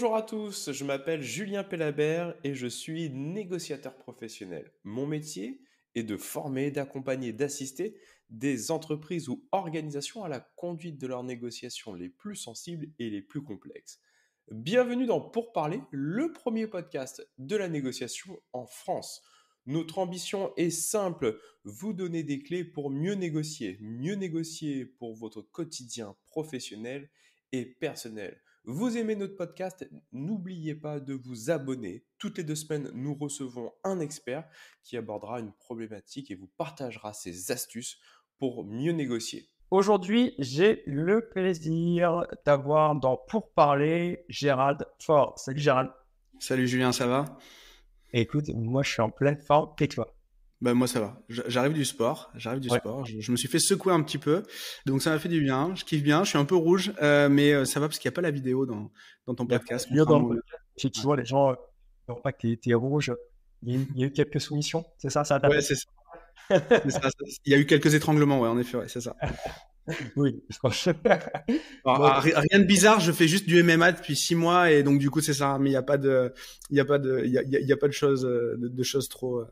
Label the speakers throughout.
Speaker 1: Bonjour à tous, je m'appelle Julien Pellabert et je suis négociateur professionnel. Mon métier est de former, d'accompagner, d'assister des entreprises ou organisations à la conduite de leurs
Speaker 2: négociations les plus sensibles et les plus complexes. Bienvenue dans Pour parler, le
Speaker 1: premier podcast de la négociation en France. Notre ambition est simple, vous donner des clés pour mieux négocier, mieux négocier pour votre quotidien professionnel et personnel. Vous aimez notre podcast N'oubliez pas de vous abonner. Toutes les deux semaines, nous recevons un expert qui abordera une problématique et vous partagera ses astuces pour mieux négocier.
Speaker 2: Aujourd'hui, j'ai le plaisir d'avoir dans Pour parler Gérald Fort. Salut Gérald.
Speaker 1: Salut Julien, ça va Écoute, moi je suis en pleine forme, et toi ben moi ça va. J'arrive du sport, j'arrive du sport. Je, me suis fait secouer un petit peu, donc ça m'a fait du bien. Je kiffe bien. Je suis un peu rouge, euh, mais euh, ça va parce qu'il n'y a pas la vidéo dans, dans ton podcast. Bien dans le... Tu vois, les gens euh, ne pas que tu es, rouge. Il y, a eu, quelques soumissions, c'est ça, ça c'est ça. Il y a eu quelques étranglements, ouais, en effet, c'est ça. oui, Rien de bizarre, je fais juste du MMA depuis six mois et donc du coup c'est ça. Mais il n'y a pas de, il y a pas de, il y a, pas de choses, de, de choses trop.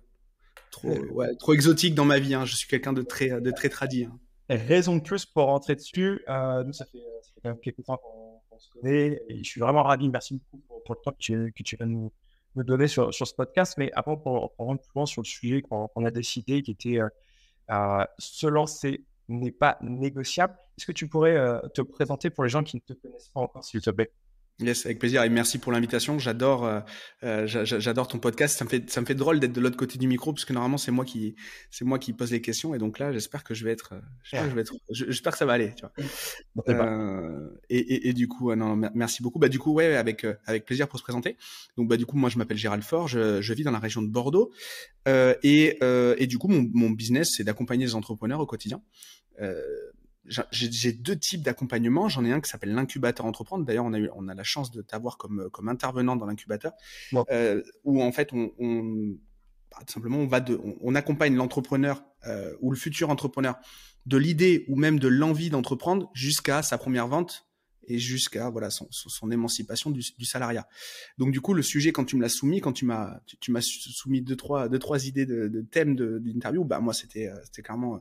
Speaker 1: Euh, trop, exotique dans ma vie. Hein. Je suis quelqu'un de très, de très tradit. Raison de plus pour rentrer dessus. Euh, nous, ça
Speaker 2: fait, quand euh, même quelques temps qu'on se connaît. je suis vraiment ravi. Merci beaucoup pour, le temps que tu, viens tu vas nous, donner sur, ce podcast. Mais avant, pour, rentrer plus loin sur le sujet qu'on a décidé, qui était se lancer n'est pas négociable, est-ce que tu pourrais te présenter pour les gens qui ne te connaissent pas
Speaker 1: encore, s'il te plaît Yes, avec plaisir et merci pour l'invitation. J'adore, euh, euh j'adore ton podcast. Ça me fait, ça me fait drôle d'être de l'autre côté du micro parce que normalement c'est moi qui, c'est moi qui pose les questions et donc là j'espère que je vais être, euh, j'espère que, que ça va aller. Tu vois. Euh, et, du coup, ah non, merci beaucoup. Bah du coup, ouais, avec avec plaisir pour se présenter. Donc bah du coup, moi je m'appelle Gérald Fort, je, vis dans la région de Bordeaux et et du coup mon, mon business c'est d'accompagner les entrepreneurs au quotidien. Euh, j'ai deux types d'accompagnement. J'en ai un qui s'appelle l'incubateur entreprendre. D'ailleurs, on a eu, on a la chance de t'avoir comme euh, comme intervenant dans l'incubateur, euh, où en fait on, on bah, tout simplement on va de, on, accompagne l'entrepreneur euh, ou le futur entrepreneur de l'idée ou même de l'envie d'entreprendre jusqu'à sa première vente et jusqu'à voilà son, son, émancipation du, du, salariat. Donc du coup, le sujet quand tu me l'as soumis, quand tu m'as tu, m'as soumis deux trois deux trois idées de, de thèmes d'interview, bah moi c'était euh, c'était clairement euh,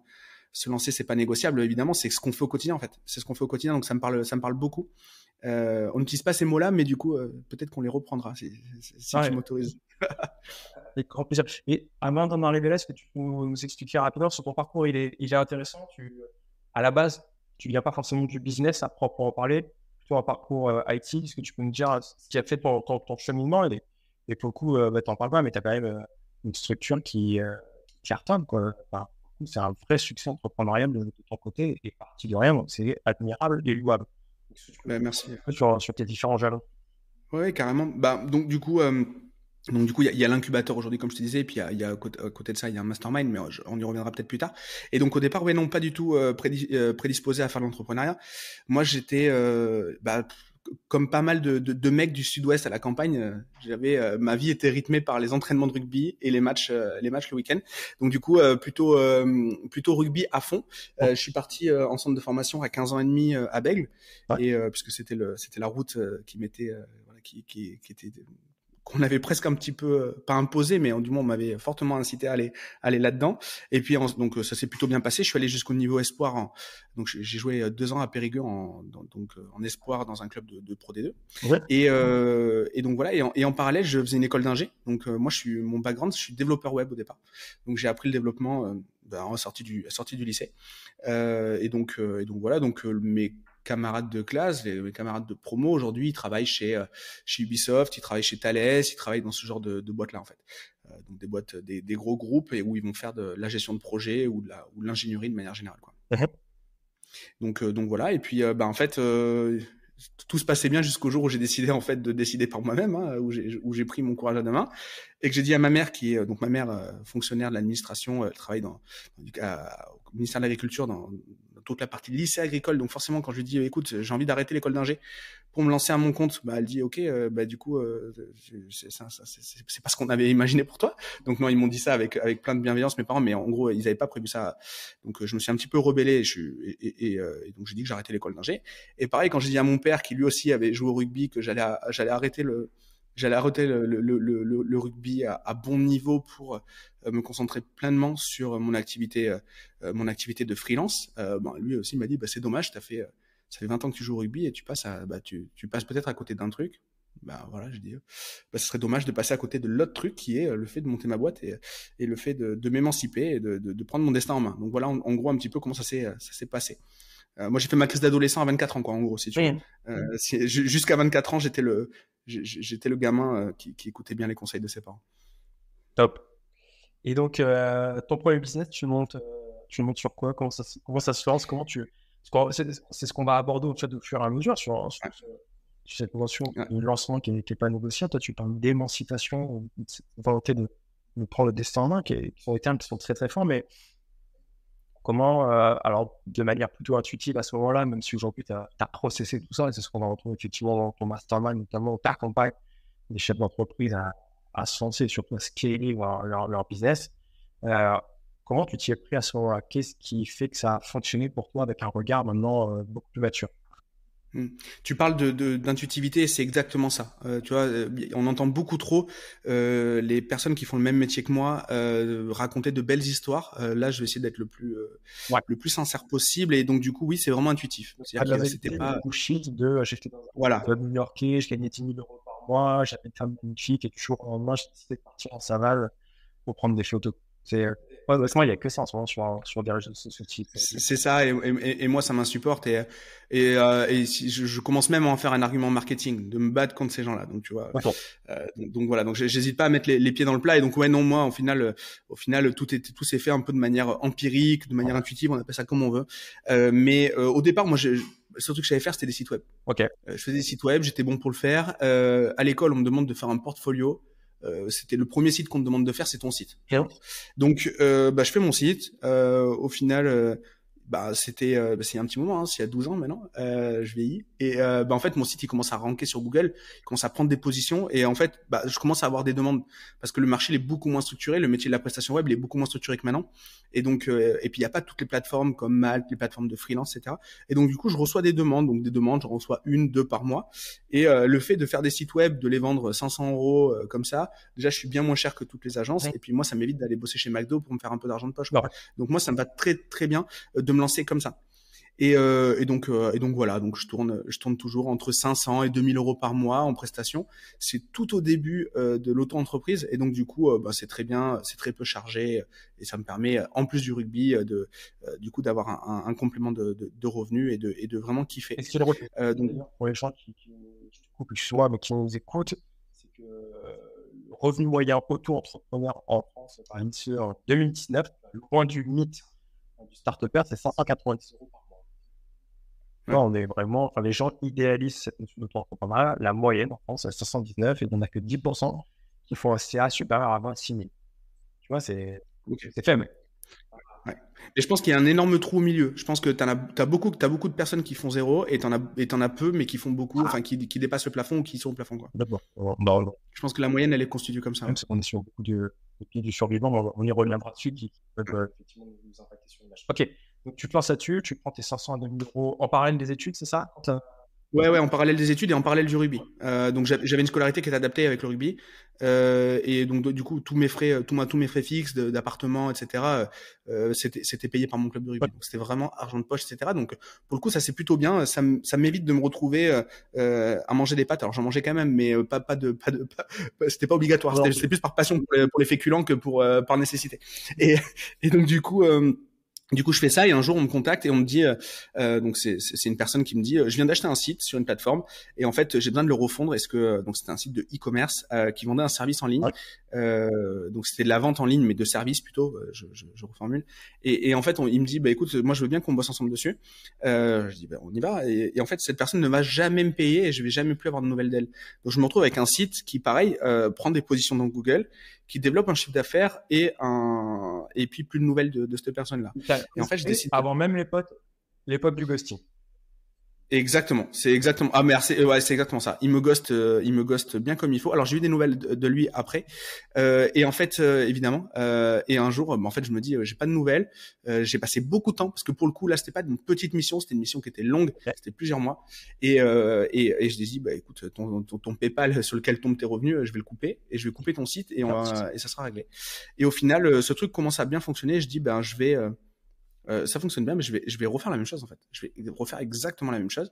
Speaker 1: se lancer, c'est pas négociable, évidemment, c'est ce qu'on fait au quotidien, en fait. C'est ce qu'on fait au quotidien, donc ça me parle, ça me parle beaucoup. Euh, on n'utilise pas ces mots-là, mais du coup, euh, peut-être qu'on les reprendra si, si, tu grand plaisir. Et avant d'en arriver là, est-ce que tu peux nous
Speaker 2: expliquer rapidement sur ton parcours Il est, il est intéressant. Tu, à la base, tu viens pas forcément du business à proprement parler, Toi, parcours euh, IT. Est-ce que tu peux nous dire ce qui a fait ton, ton, cheminement et, et, pour le coup, bah, tu n'en parles pas, mais tu as quand même une structure qui, qui Quoi c'est un vrai succès entrepreneurial de, de, ton côté et parti de rien, c'est admirable et louable. Bah, merci. Sur, tes différents jalons.
Speaker 1: Oui, carrément. Bah, donc, du coup. Euh, du coup, il y a, l'incubateur aujourd'hui, comme je te disais, et puis il y, a, à côté de ça, il y a un mastermind, mais euh, on y reviendra peut-être plus tard. Et donc au départ, oui, non, pas du tout euh, prédisposé à faire l'entrepreneuriat. Moi, j'étais, bah, comme pas mal de, de, de mecs du sud-ouest à la campagne, euh, j'avais euh, ma vie était rythmée par les entraînements de rugby et les matchs, euh, les matchs le week-end. Donc du coup, plutôt plutôt rugby à fond. je suis parti en centre de formation à 15 ans et demi à Bègle, et puisque c'était le c'était la route qui m'était voilà, qui, qui, qui était qu'on avait presque un petit peu euh, pas imposé, mais du moins on m'avait fortement incité à aller, aller là-dedans. Et puis donc euh, ça s'est plutôt bien passé. Je suis allé jusqu'au niveau espoir. donc j'ai joué euh, deux ans à Périgueux en, donc en espoir dans un club de, de Pro D2. Et, donc voilà. Et en, parallèle, je faisais une école d'ingé. Donc moi, je suis mon background, je suis développeur web au départ. Donc j'ai appris le développement. Euh, ben, sortie du sortie du lycée et donc et donc voilà donc mes camarades de classe, les, mes camarades de promo aujourd'hui, ils travaillent euh, chez, Ubisoft, ils travaillent chez Thales, ils travaillent dans ce genre de, de boîtes-là en fait. Euh, donc des boîtes, des, gros groupes et où ils vont faire de la gestion de projet ou de l'ingénierie de, manière générale. Quoi. Mhm. Donc, euh, donc voilà, et puis bah, en fait, tout se passait bien jusqu'au jour où j'ai décidé en fait de décider par moi-même, hein, où j'ai pris mon courage à deux mains et que j'ai dit à ma mère qui est donc ma mère fonctionnaire de l'administration, elle travaille dans, au ministère de l'agriculture dans, toute la partie lycée agricole. Donc forcément, quand je lui dis, euh, écoute, j'ai envie d'arrêter l'école d'ingé pour me lancer à mon compte, bah, elle dit, ok, euh, bah, du coup, euh, c'est pas ce qu'on avait imaginé pour toi. Donc non, ils m'ont dit ça avec, avec plein de bienveillance, mes parents, mais en gros, ils n'avaient pas prévu ça. Donc je me suis un petit peu rebellé je, et, donc j'ai dit que j'arrêtais l'école d'ingé. Et pareil, quand j'ai dit à mon père, qui lui aussi avait joué au rugby, que j'allais j'allais arrêter le j'allais arrêter le, le, le, le rugby à, bon niveau pour euh, me concentrer pleinement sur euh, mon activité, euh, mon activité de freelance. Ben, lui aussi m'a dit, bah, c'est dommage, as fait, ça fait 20 ans que tu joues au rugby et tu passes, à, bah, tu, tu passes peut-être à côté d'un truc. Bah voilà, je dis, bah, ce serait dommage de passer à côté de l'autre truc qui est le fait de monter ma boîte et, et le fait de, de m'émanciper et de, de, de, prendre mon destin en main. Donc voilà, en, gros, un petit peu comment ça s'est passé. moi, j'ai fait ma crise d'adolescent à 24 ans, quoi, en gros, si tu veux. Jusqu'à 24 ans, j'étais le, j'étais le gamin euh, qui, écoutait bien les conseils de ses parents. Top.
Speaker 2: Et donc, euh, ton premier business, tu montes, euh, tu montes sur quoi comment ça, se lance Comment tu C'est ce qu'on va aborder au, fur et à mesure hein, sur, sur, cette convention de lancement qui n'était pas négociable. Toi, tu parles d'émancipation, volonté de, prendre le destin en main, qui, qui sont des termes qui sont très très forts, mais Comment, euh, alors de manière plutôt intuitive à ce moment-là, même si aujourd'hui tu as, processé tout ça, et c'est ce qu'on va retrouver effectivement dans ton mastermind, notamment où tu accompagnes les chefs d'entreprise à, se lancer, surtout à scaler leur, leur, business. Euh, comment tu t'y es pris à ce moment-là Qu'est-ce qui fait que ça a fonctionné pour toi avec un regard maintenant euh, beaucoup plus mature
Speaker 1: Hmm. Tu parles d'intuitivité, de, c'est exactement ça. Euh, tu vois, euh, on entend beaucoup trop euh, les personnes qui font le même métier que moi raconter de belles histoires. là, je vais essayer d'être le plus le plus sincère possible, et donc du coup, oui, c'est vraiment intuitif. C'est-à-dire que c'était pas
Speaker 2: bullshit de j'étais dans voilà. New-Yorkais, je gagnais 10 000 euros par mois, j'avais une femme magnifique, et toujours en au C'était parti en savane pour prendre des photos. C'est Ouais, moi, il y a que ça en ce moment sur, sur ce type. Euh,
Speaker 1: c'est ça, et, et, et, moi, ça m'insupporte. Et, et, euh, et si, je, je, commence même à en faire un argument marketing, de me battre contre ces gens-là. Donc, tu vois. Euh, donc, voilà, donc j'hésite pas à mettre les, pieds dans le plat. Et donc, ouais, non, moi, au final, euh, au final tout, est, tout s'est fait un peu de manière empirique, de manière intuitive, on appelle ça comme on veut. Euh, mais au départ, moi, je, surtout que je faire, c'était des sites web. Ok. je faisais des sites web, j'étais bon pour le faire. à l'école, on me demande de faire un portfolio. Euh, c'était le premier site qu'on te demande de faire, c'est ton site. Donc, euh, bah, je fais mon site. Euh, au final, bah, c'était, bah, c'est un petit moment, hein, c'est il y a 12 ans maintenant. je vieillis. Et euh, bah, en fait, mon site, il commence à ranker sur Google, il commence à prendre des positions. Et en fait, bah, je commence à avoir des demandes parce que le marché il est beaucoup moins structuré. Le métier de la prestation web, il est beaucoup moins structuré que maintenant. Et donc, euh, et puis, il n'y a pas toutes les plateformes comme Malte, les plateformes de freelance, etc. Et donc, du coup, je reçois des demandes. Donc, des demandes, je reçois une, deux par mois. Et euh, le fait de faire des sites web, de les vendre 500 euros euh, comme ça, déjà, je suis bien moins cher que toutes les agences. Et puis, moi, ça m'évite d'aller bosser chez McDo pour me faire un peu d'argent de poche. Donc, moi, ça me va très, très bien euh, de me lancer comme ça. Et, euh, et donc euh, et donc voilà, donc je tourne je tourne toujours entre 500 et 2000 euros par mois en prestation. C'est tout au début euh, de l'auto-entreprise et donc du coup euh, bah, c'est très bien, c'est très peu chargé euh, et ça me permet en plus du rugby de du coup d'avoir un, un, complément de, de, de, revenus et de et de vraiment kiffer. est donc pour les gens qui, qui, qui, mais qui nous écoutent, c'est que
Speaker 2: revenu moyen auto-entrepreneur en France par exemple en 2019, le point du mythe du start up c'est 590 euros par on est vraiment, enfin, les gens idéalisent cette notion La moyenne en France, c'est 519 et on n'a que 10%
Speaker 1: qui font un CA supérieur à 26 000. Tu vois, c'est fait, faible. Ouais. Et je pense qu'il y a un énorme trou au milieu. Je pense que tu as, as, beaucoup, as beaucoup de personnes qui font zéro et tu en, en, as peu, mais qui font beaucoup, enfin, qui, dépassent le plafond ou qui sont au plafond. D'accord. Bah, je pense que la moyenne, elle est constituée comme ça.
Speaker 2: on est sur beaucoup de, de, de, on, y reviendra dessus, qui peuvent euh, effectivement nous impacter sur l'image. Ok tu te lances là-dessus, tu prends tes 500 à 2000 euros en parallèle des études, c'est ça
Speaker 1: Ouais, ouais, en parallèle des études et en parallèle du rugby. Euh, donc j'avais une scolarité qui était adaptée avec le rugby. Euh, et donc du coup, tous mes frais, euh, tous, tous mes frais fixes d'appartement, etc., euh, c'était payé par mon club de rugby. c'était vraiment argent de poche, etc. Donc pour le coup, ça c'est plutôt bien. Ça, m'évite de me retrouver euh, euh, à manger des pâtes. Alors j'en mangeais quand même, mais pas, pas de, pas de, c'était pas obligatoire. C'était plus par passion pour les, féculents que pour par nécessité. Et, donc du coup. Du coup, je fais ça et un jour, on me contacte et on me dit, euh, euh, donc c'est une personne qui me dit, euh, je viens d'acheter un site sur une plateforme et en fait, j'ai besoin de le refondre. Est-ce que donc c'était un site de e-commerce qui vendait un service en ligne, donc c'était de la vente en ligne mais de service plutôt, je, reformule. Et, en fait, il me dit, bah écoute, moi je veux bien qu'on bosse ensemble dessus. je dis, bah, on y va. Et, et, en fait, cette personne ne va jamais me payer et je vais jamais plus avoir de nouvelles d'elle. Donc je me retrouve avec un site qui, pareil, prend des positions dans Google qui développe un chiffre d'affaires et un et puis plus de nouvelles de, cette personne-là. Et en fait, je décide. Avant même les potes, les potes du ghosting. Exactement, c'est exactement. Ah merci. Euh, ouais, c'est exactement ça. Il me goste, euh, il me goste bien comme il faut. Alors j'ai eu des nouvelles de, lui après, euh, et en fait euh, évidemment, euh, et un jour, bah, en fait je me dis j'ai pas de nouvelles. j'ai passé beaucoup de temps parce que pour le coup là c'était pas une petite mission, c'était une mission qui était longue, c'était plusieurs mois, et et, et je dis bah écoute ton, ton, PayPal sur lequel tombent tes revenus, je vais le couper et je vais couper ton site et on ah, et ça sera réglé. Et au final ce truc commence à bien fonctionner. Je dis ben je vais euh, ça fonctionne bien, mais je vais, je vais refaire la même chose en fait. Je vais refaire exactement la même chose.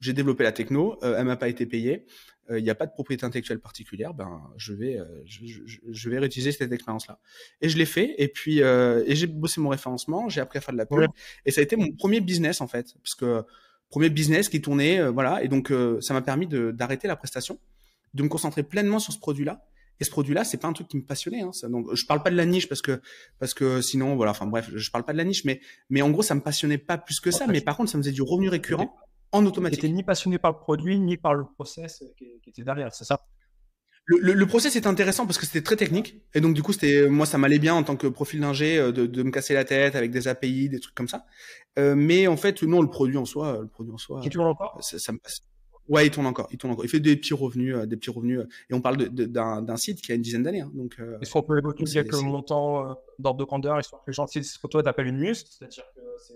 Speaker 1: J'ai développé la techno, euh, elle m'a pas été payée, il euh, n'y a pas de propriété intellectuelle particulière, ben je vais, euh, je, je, vais réutiliser cette expérience-là. Et je l'ai fait, et puis euh, et j'ai bossé mon référencement, j'ai appris à faire de la pub, et ça a été mon premier business en fait, parce que premier business qui tournait, voilà, et donc ça m'a permis d'arrêter la prestation, de me concentrer pleinement sur ce produit-là, et ce produit-là, c'est pas un truc qui me passionnait. Hein, ça. Donc, je parle pas de la niche parce que parce que sinon, voilà. Enfin bref, je parle pas de la niche, mais mais en gros, ça me passionnait pas plus que oh, ça. Ah, mais par contre, ça me faisait du revenu récurrent en automatique. n'étais ni passionné par le produit ni par le process euh, qui, était derrière, c'est ça. Le, process est intéressant parce que c'était très technique et donc du coup c'était moi ça m'allait bien en tant que profil d'ingé euh, de, me casser la tête avec des API des trucs comme ça euh, mais en fait non le produit en soi le produit en soi qui ça, me Ouais, il tourne encore, il tourne encore. Il fait des petits revenus, euh, des petits revenus. Euh, et on parle d'un site qui a une dizaine d'années. Hein, donc. Euh, Est-ce qu'on peut évoquer quelques
Speaker 2: montants
Speaker 1: d'ordre de grandeur histoire que les gens que toi t'appelles une muse C'est-à-dire
Speaker 2: que c'est.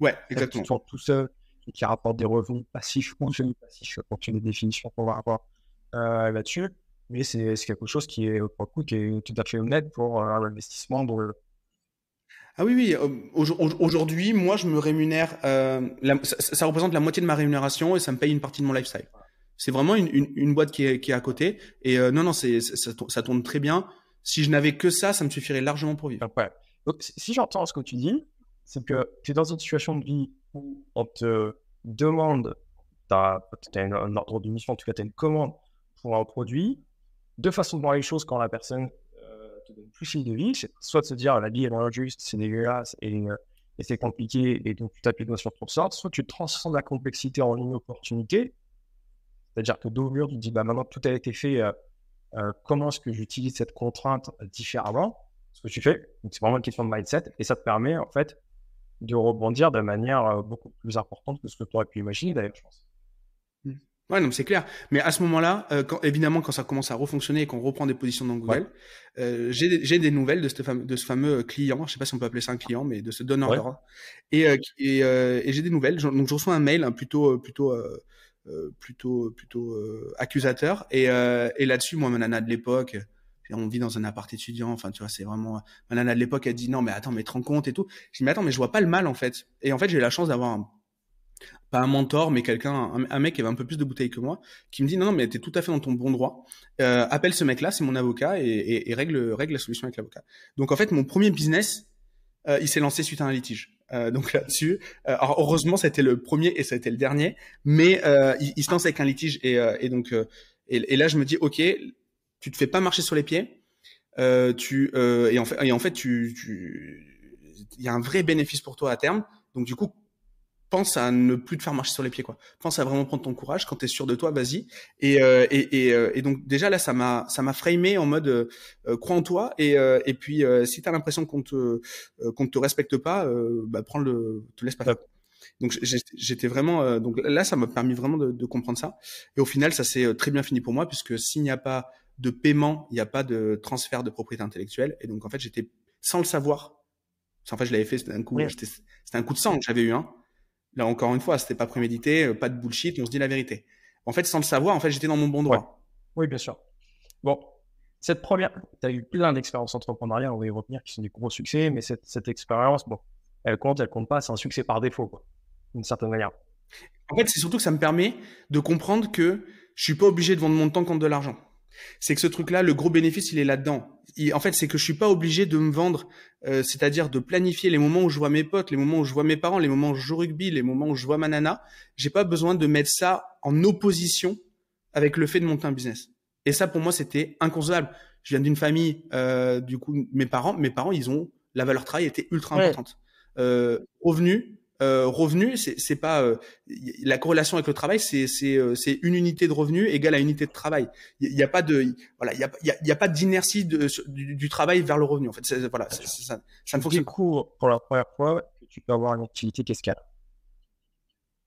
Speaker 2: Ouais, exactement. Qui tourne tout seul et qui rapporte des revenus passifs, continus, passifs, continue des définitions pour pour avoir là-dessus. Mais c'est quelque chose
Speaker 1: qui est, qui est tout à fait honnête pour l'investissement dans le ah oui, oui. Euh, aujourd'hui, moi, je me rémunère. Euh, ça, représente la moitié de ma rémunération et ça me paye une partie de mon lifestyle. C'est vraiment une, une, boîte qui est, qui est à côté. Et euh, non, non, c'est, ça, tourne très bien. Si je n'avais que ça, ça me suffirait largement pour vivre. Ouais. Donc, si j'entends ce que tu dis, c'est que tu es dans une situation de vie où on te demande,
Speaker 2: tu as, un ordre de mission, en tout cas, tu as une commande pour un produit. de façon de voir les choses quand la personne plus une vie, c'est soit de se dire la vie est injuste, c'est dégueulasse euh, et, c'est compliqué et donc tu tapes une notion sur ton sort, soit tu transcends la complexité en une opportunité. C'est-à-dire que mur tu te dis bah, maintenant tout a été fait, euh, euh, comment est-ce que j'utilise cette contrainte différemment Ce que tu fais, c'est vraiment une question de mindset et ça te permet
Speaker 1: en fait de rebondir de manière beaucoup plus importante que ce que tu aurais pu imaginer d'ailleurs, je pense. Mmh. Ouais, non, c'est clair. Mais à ce moment-là, euh, quand, évidemment, quand ça commence à refonctionner et qu'on reprend des positions dans Google, euh, j'ai des nouvelles de ce, fameux, de ce fameux client, je ne sais pas si on peut appeler ça un client, mais de ce donneur Et, euh, et, j'ai des nouvelles. donc, je reçois un mail hein, plutôt, plutôt, plutôt, plutôt accusateur. Et, là-dessus, moi, ma nana de l'époque, on vit dans un appart étudiant, enfin tu vois, c'est vraiment ma nana de l'époque elle dit non mais attends mais te rends compte et tout. Je dis mais attends mais je vois pas le mal en fait. Et en fait, j'ai la chance d'avoir un pas un mentor, mais quelqu'un, un, mec qui avait un peu plus de bouteilles que moi, qui me dit non, non mais t'es tout à fait dans ton bon droit. Euh, appelle ce mec-là, c'est mon avocat et, règle, règle la solution avec l'avocat. Donc en fait, mon premier business, euh, il s'est lancé suite à un litige. Euh, donc là-dessus, alors heureusement, c'était le premier et ça a été le dernier, mais il, il, se lance avec un litige et, et donc et, là je me dis ok, tu te fais pas marcher sur les pieds, tu et en fait et en fait tu il y a un vrai bénéfice pour toi à terme. Donc du coup pense à ne plus te faire marcher sur les pieds quoi. Pense à vraiment prendre ton courage quand tu es sûr de toi, vas-y. Et, euh, et, euh, et, donc déjà là ça m'a ça m'a framé en mode euh, euh, crois en toi et, euh, et puis si tu as l'impression qu'on te qu'on te respecte pas bah prends le te laisse pas Donc j'étais vraiment donc là ça m'a permis vraiment de, de, comprendre ça et au final ça s'est très bien fini pour moi puisque s'il n'y a pas de paiement, il n'y a pas de transfert de propriété intellectuelle et donc en fait j'étais sans le savoir. en fait, je l'avais fait un coup. C'était un coup de sang que j'avais eu. Hein Là, encore une fois, c'était pas prémédité, euh, pas de bullshit, on se dit la vérité. En fait, sans le savoir, en fait, j'étais dans mon bon droit. Oui, bien sûr. Bon,
Speaker 2: cette première, tu as eu plein d'expériences entrepreneuriales, on va y revenir, qui sont des gros succès, mais cette, cette expérience, bon,
Speaker 1: elle compte, elle compte pas, c'est un succès par défaut, quoi, d'une certaine manière. En fait, c'est surtout que ça me permet de comprendre que je suis pas obligé de vendre mon temps contre de l'argent. C'est que ce truc-là, le gros bénéfice, il est là-dedans. En fait, c'est que je suis pas obligé de me vendre, euh, c'est-à-dire de planifier les moments où je vois mes potes, les moments où je vois mes parents, les moments où je joue rugby, les moments où je vois ma nana. J'ai pas besoin de mettre ça en opposition avec le fait de monter un business. Et ça, pour moi, c'était inconcevable. Je viens d'une famille, euh, du coup, mes parents, mes parents, ils ont la valeur travail était ultra importante. Au Euh, euh, revenu, c'est pas euh, la corrélation avec le travail, c'est euh, une unité de revenu égale à une unité de travail. Il n'y a, pas de voilà, il y a, y a, pas d'inertie du, travail vers le revenu. En fait, voilà, ça, ça, fonctionne. pour la première fois tu peux avoir une activité escale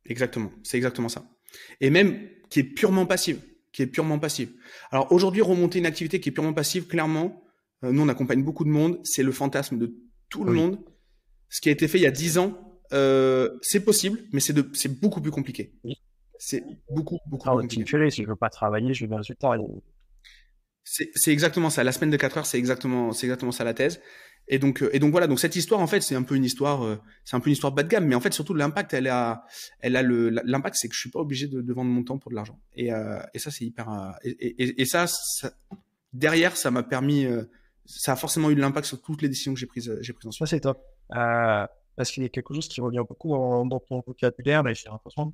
Speaker 1: Exactement, c'est exactement ça. Et même qui est purement passive, qui est purement passive. Alors aujourd'hui, remonter une activité qui est purement passive, clairement, euh, nous on accompagne beaucoup de monde, c'est le fantasme de tout le monde. Ce qui a été fait il y a dix ans, euh, c'est possible, mais c'est, de, c'est beaucoup plus compliqué. C'est beaucoup, beaucoup ah, plus compliqué. Si je veux pas travailler, je vais bien C'est, c'est exactement ça. La semaine de 4 heures, c'est exactement, c'est exactement ça la thèse. Et donc, euh, et donc voilà. Donc cette histoire, en fait, c'est un peu une histoire, euh, c'est un peu une histoire bas de gamme. Mais en fait, surtout l'impact, elle a, elle a le, l'impact, c'est que je suis pas obligé de, vendre mon temps pour de l'argent. Et, et ça, c'est hyper. et, et, et ça, ça, derrière, ça m'a permis, ça a forcément eu de l'impact sur toutes les décisions que j'ai prises, j'ai prises ensuite. Ça, c'est top. Euh, parce qu'il y a quelque chose qui revient beaucoup dans ton vocabulaire, mais j'ai l'impression que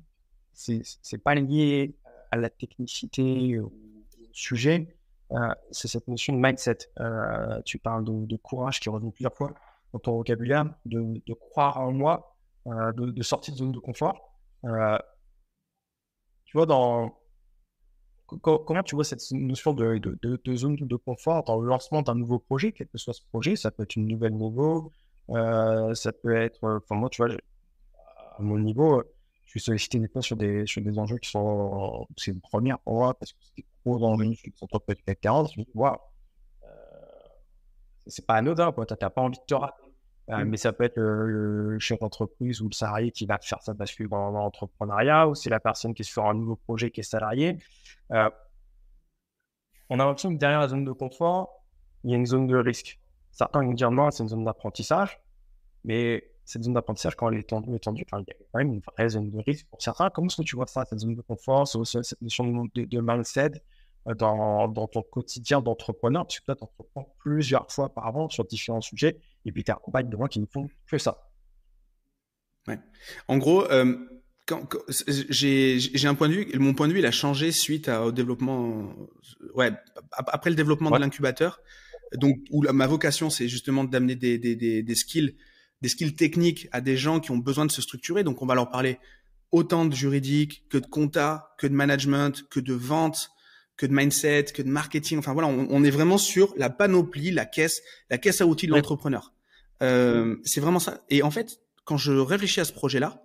Speaker 1: c'est
Speaker 2: pas lié euh, à la technicité ou au sujet, euh, c'est cette notion de mindset. Euh, tu parles de, courage qui revient plusieurs fois dans ton vocabulaire, de, croire en moi, de, sortir de zone de confort. tu vois, dans... Comment tu vois cette notion de, zone de confort dans le lancement d'un nouveau projet, quel que soit ce projet, ça peut être une nouvelle nouveau, euh, ça peut être, euh, enfin moi, tu vois, à mon niveau, euh, je suis sollicité des pas sur des, des enjeux qui sont, c'est une première parce que c'est trop dans le milieu trop dis, waouh, c'est pas anodin, tu t'as pas envie de te rater. Mm. mais ça peut être le, chef d'entreprise ou le salarié qui va faire sa bascule dans, l'entrepreneuriat, ou c'est la personne qui se fera un nouveau projet qui est salarié. on a l'impression que derrière la zone de confort, il y a une zone de risque certains vont dire non, c'est une zone d'apprentissage, mais cette zone d'apprentissage, quand elle est tendue, étendue, il y a quand même une vraie zone de risque pour certains. Comment est-ce que tu vois ça, cette zone de confort, cette notion de, de mindset euh, dans, ton quotidien d'entrepreneur Parce toi, tu entreprends plusieurs fois par an sur différents sujets et puis tu accompagnes de gens qui ne font que ça.
Speaker 1: Ouais. En gros, euh, j'ai un point de vue, mon point de vue, il a changé suite au développement, euh, ouais, après le développement de l'incubateur donc où ma vocation c'est justement d'amener des, des, des, des, skills, des skills techniques à des gens qui ont besoin de se structurer. Donc on va leur parler autant de juridique que de compta, que de management, que de vente, que de mindset, que de marketing. Enfin voilà, on, est vraiment sur la panoplie, la caisse, la caisse à outils de l'entrepreneur. Euh, c'est vraiment ça. Et en fait, quand je réfléchis à ce projet-là,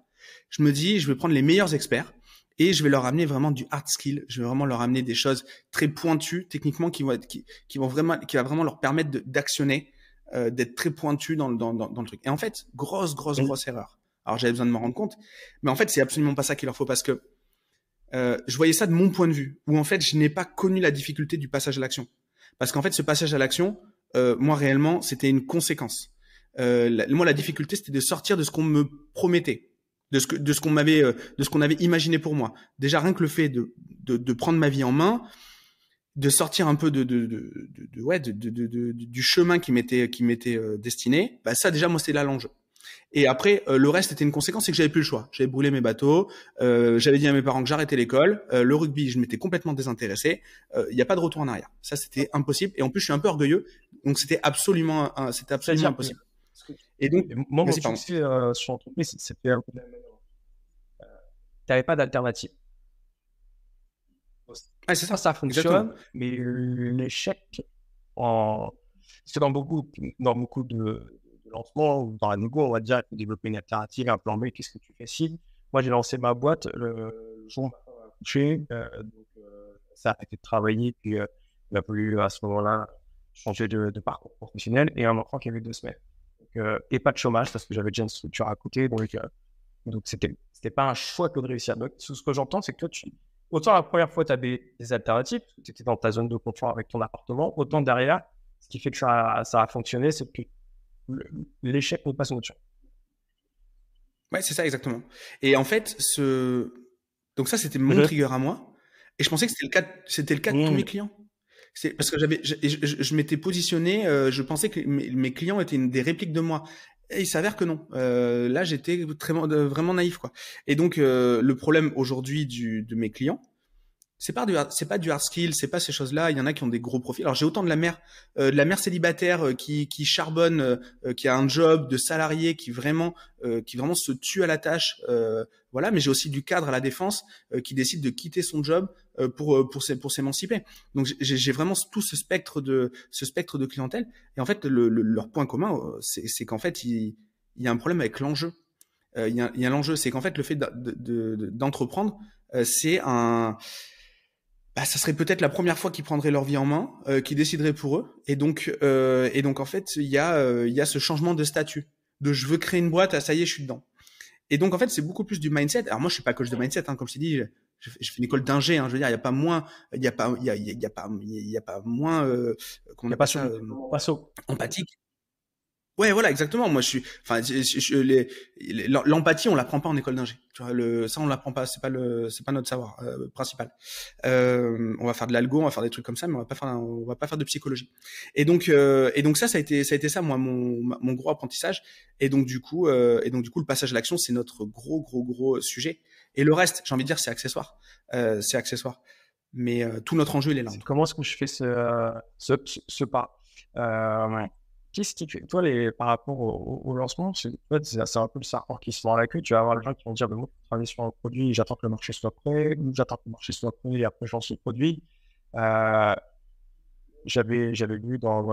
Speaker 1: je me dis, je vais prendre les meilleurs experts et je vais leur amener vraiment du hard skill. Je vais vraiment leur amener des choses très pointues techniquement qui vont être, qui, vont vraiment, qui va vraiment leur permettre d'actionner, euh, d'être très pointu dans, dans, le truc. Et en fait, grosse, grosse, grosse erreur. Alors j'avais besoin de m'en rendre compte, mais en fait, c'est absolument pas ça qu'il leur faut parce que euh, je voyais ça de mon point de vue, où en fait, je n'ai pas connu la difficulté du passage à l'action. Parce qu'en fait, ce passage à l'action, euh, moi réellement, c'était une conséquence. Euh, moi, la difficulté, c'était de sortir de ce qu'on me promettait de ce que, de ce qu'on m'avait euh, de ce qu'on avait imaginé pour moi. Déjà rien que le fait de, de, prendre ma vie en main, de sortir un peu de, de, de, de ouais du chemin qui m'était qui m'était euh, destiné, bah, ça déjà moi c'est là l'enjeu. Et après, euh, le reste était une conséquence, c'est que j'avais plus le choix. J'avais brûlé mes bateaux, j'avais dit à mes parents que j'arrêtais l'école, le rugby, je m'étais complètement désintéressé. Il n'y a pas de retour en arrière. Ça, c'était impossible. Et en plus, je suis un peu orgueilleux, donc c'était absolument, c'était absolument impossible. Et donc, moi, aussi je
Speaker 2: euh, sur l'entreprise, c'était un peu euh, Tu n'avais pas d'alternative. c'est ça, ça fonctionne, mais l'échec, en... c'est dans beaucoup, dans beaucoup de, lancements ou dans un Nouveau on va dire, développer une alternative, un plan B, qu'est-ce que tu fais si Moi, j'ai lancé ma boîte, le jour j'ai euh, donc euh, ça a été travaillé travailler, puis j'ai il a fallu à ce moment-là changer de, de, parcours professionnel et un enfant qui avait deux semaines. Euh, et pas de chômage parce que j'avais déjà une structure à côté. Donc, euh, donc c'était, c'était pas un choix que de réussir. Donc, ce que j'entends, c'est que toi, tu, autant la première fois, tu avais des alternatives, tu étais dans ta zone de confort avec ton appartement, autant derrière, ce qui fait que ça, a, fonctionné, c'est que l'échec n'est pas son option.
Speaker 1: Ouais, c'est ça, exactement. Et en fait, ce... donc ça, c'était mon trigger à moi. Et je pensais que c'était le cas, c'était le cas de mmh. tous mes clients. C'est parce mmh. que j'avais, je, je, m'étais positionné, euh, je pensais que mes, clients étaient des répliques de moi. Et il s'avère que non. Euh, là, j'étais euh, vraiment naïf, quoi. Et donc, le problème aujourd'hui de mes clients, c'est pas du c'est pas du hard skill, c'est pas ces choses-là. Il y en a qui ont des gros profils. Alors j'ai autant de la mère euh, de la mère célibataire euh, qui qui charbonne, euh, euh, qui a un job de salarié, qui vraiment qui vraiment se tue à la tâche, voilà. Mais j'ai aussi du cadre à la défense qui décide de quitter son job pour pour pour s'émanciper. Donc j'ai vraiment tout ce spectre de ce spectre de clientèle. Et en fait le, leur point commun c'est c'est qu'en fait il, y a un problème avec l'enjeu. il y a, y a l'enjeu, c'est qu'en fait le fait d'entreprendre de, c'est un bah, ça serait peut-être la première fois qu'ils prendraient leur vie en main, euh, qu'ils décideraient pour eux. Et donc, euh, et donc en fait, il y a, euh, il y a ce changement de statut, de je veux créer une boîte, ah, ça y est, je suis dedans. Et donc en fait, c'est beaucoup plus du mindset. Alors moi, je suis pas coach de mindset, hein, comme je t'ai dit, je, fais une école d'ingé. Hein, je veux dire, il y a pas moins, il y a pas, il y a, pas, il y, a pas moins, euh, qu'on n'a pas ça, empathique. Ouais, voilà, exactement. Moi, je suis, enfin, je, les. l'empathie, on l'apprend pas en école d'ingé. Tu vois, le, ça, on l'apprend pas. C'est pas le, c'est pas notre savoir euh, principal. Euh, on va faire de l'algo, on va faire des trucs comme ça, mais on va pas faire, on va pas faire de psychologie. Et donc, euh, et donc ça, ça a été, ça a été ça, moi, mon, gros apprentissage. Et donc du coup, euh, et donc du coup, le passage à l'action, c'est notre gros, gros, gros sujet. Et le reste, j'ai envie de dire, c'est accessoire. c'est accessoire. Mais tout notre enjeu, il est là. Comment est-ce que je fais ce, ce,
Speaker 2: pas ouais Qu'est-ce qui tu... toi les par rapport au, lancement, c'est un peu le serpent qui se dans la queue. Tu vas avoir les gens qui vont dire moi, je travaille sur un produit, j'attends que le marché soit prêt, j'attends que le marché soit prêt et après je lance le produit. Euh, j'avais j'avais lu dans,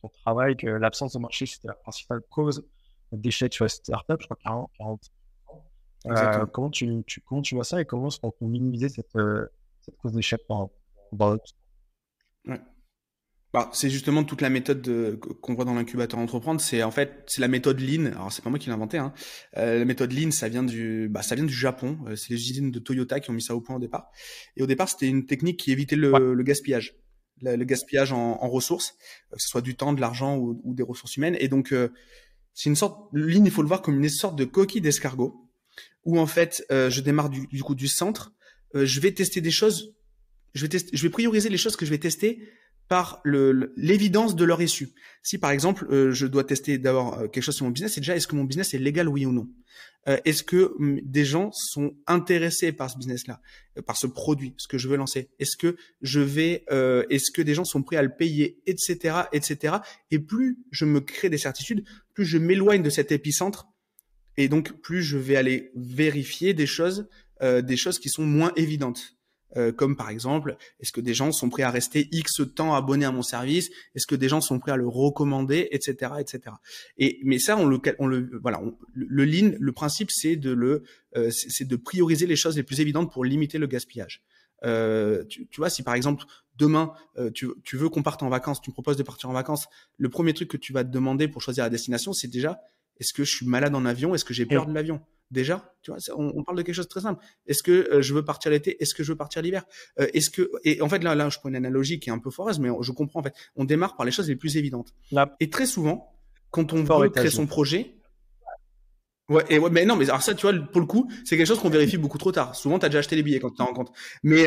Speaker 2: ton travail que l'absence de marché c'était la principale cause d'échec sur les startups. Je crois 40, 40. Euh, comment tu, comment tu vois ça et comment est-ce qu'on peut minimiser cette, euh, cause d'échec dans, dans
Speaker 1: bah, c'est justement toute la méthode qu'on voit dans l'incubateur entreprendre. C'est en fait c'est la méthode Lean. Alors c'est pas moi qui l'ai inventée. Hein. Euh, la méthode Lean, ça vient du bah, ça vient du Japon. Euh, c'est les usines de Toyota qui ont mis ça au point au départ. Et au départ, c'était une technique qui évitait le, gaspillage, le, gaspillage en, ressources, euh, que ce soit du temps, de l'argent ou, des ressources humaines. Et donc c'est une sorte Lean, il faut le voir comme une sorte de coquille d'escargot où en fait je démarre du, du, coup du centre. je vais tester des choses. Je vais je vais prioriser les choses que je vais tester par l'évidence de leur issue. Si par exemple, euh, je dois tester d'abord euh, quelque chose sur mon business, c'est déjà est-ce que mon business est légal, oui ou non euh, Est-ce que hum, des gens sont intéressés par ce business-là, par ce produit, ce que je veux lancer Est-ce que je vais, est-ce que des gens sont prêts à le payer, etc., etc. Et plus je me crée des certitudes, plus je m'éloigne de cet épicentre, et donc plus je vais aller vérifier des choses, des choses qui sont moins évidentes. Euh, comme par exemple, est-ce que des gens sont prêts à rester X temps abonnés à mon service Est-ce que des gens sont prêts à le recommander, etc., etc. Et mais ça, on le, on le voilà, le lean, le principe, c'est de le, euh, c'est de prioriser les choses les plus évidentes pour limiter le gaspillage. Euh, tu, tu, vois, si par exemple demain tu, tu veux qu'on parte en vacances, tu me proposes de partir en vacances, le premier truc que tu vas te demander pour choisir la destination, c'est déjà est-ce que je suis malade en avion Est-ce que j'ai peur de l'avion déjà tu vois on, parle de quelque chose de très simple est-ce que euh, je veux partir l'été est-ce que je veux partir l'hiver euh, est-ce que et en fait là là je prends une analogie qui est un peu foreuse mais je comprends en fait on démarre par les choses les plus évidentes et très souvent quand on veut créer son projet Ouais, et mais non, mais alors ça, tu vois, pour le coup, c'est quelque chose qu'on vérifie beaucoup trop tard. Souvent, t'as déjà acheté les billets quand tu t'en rends compte. Mais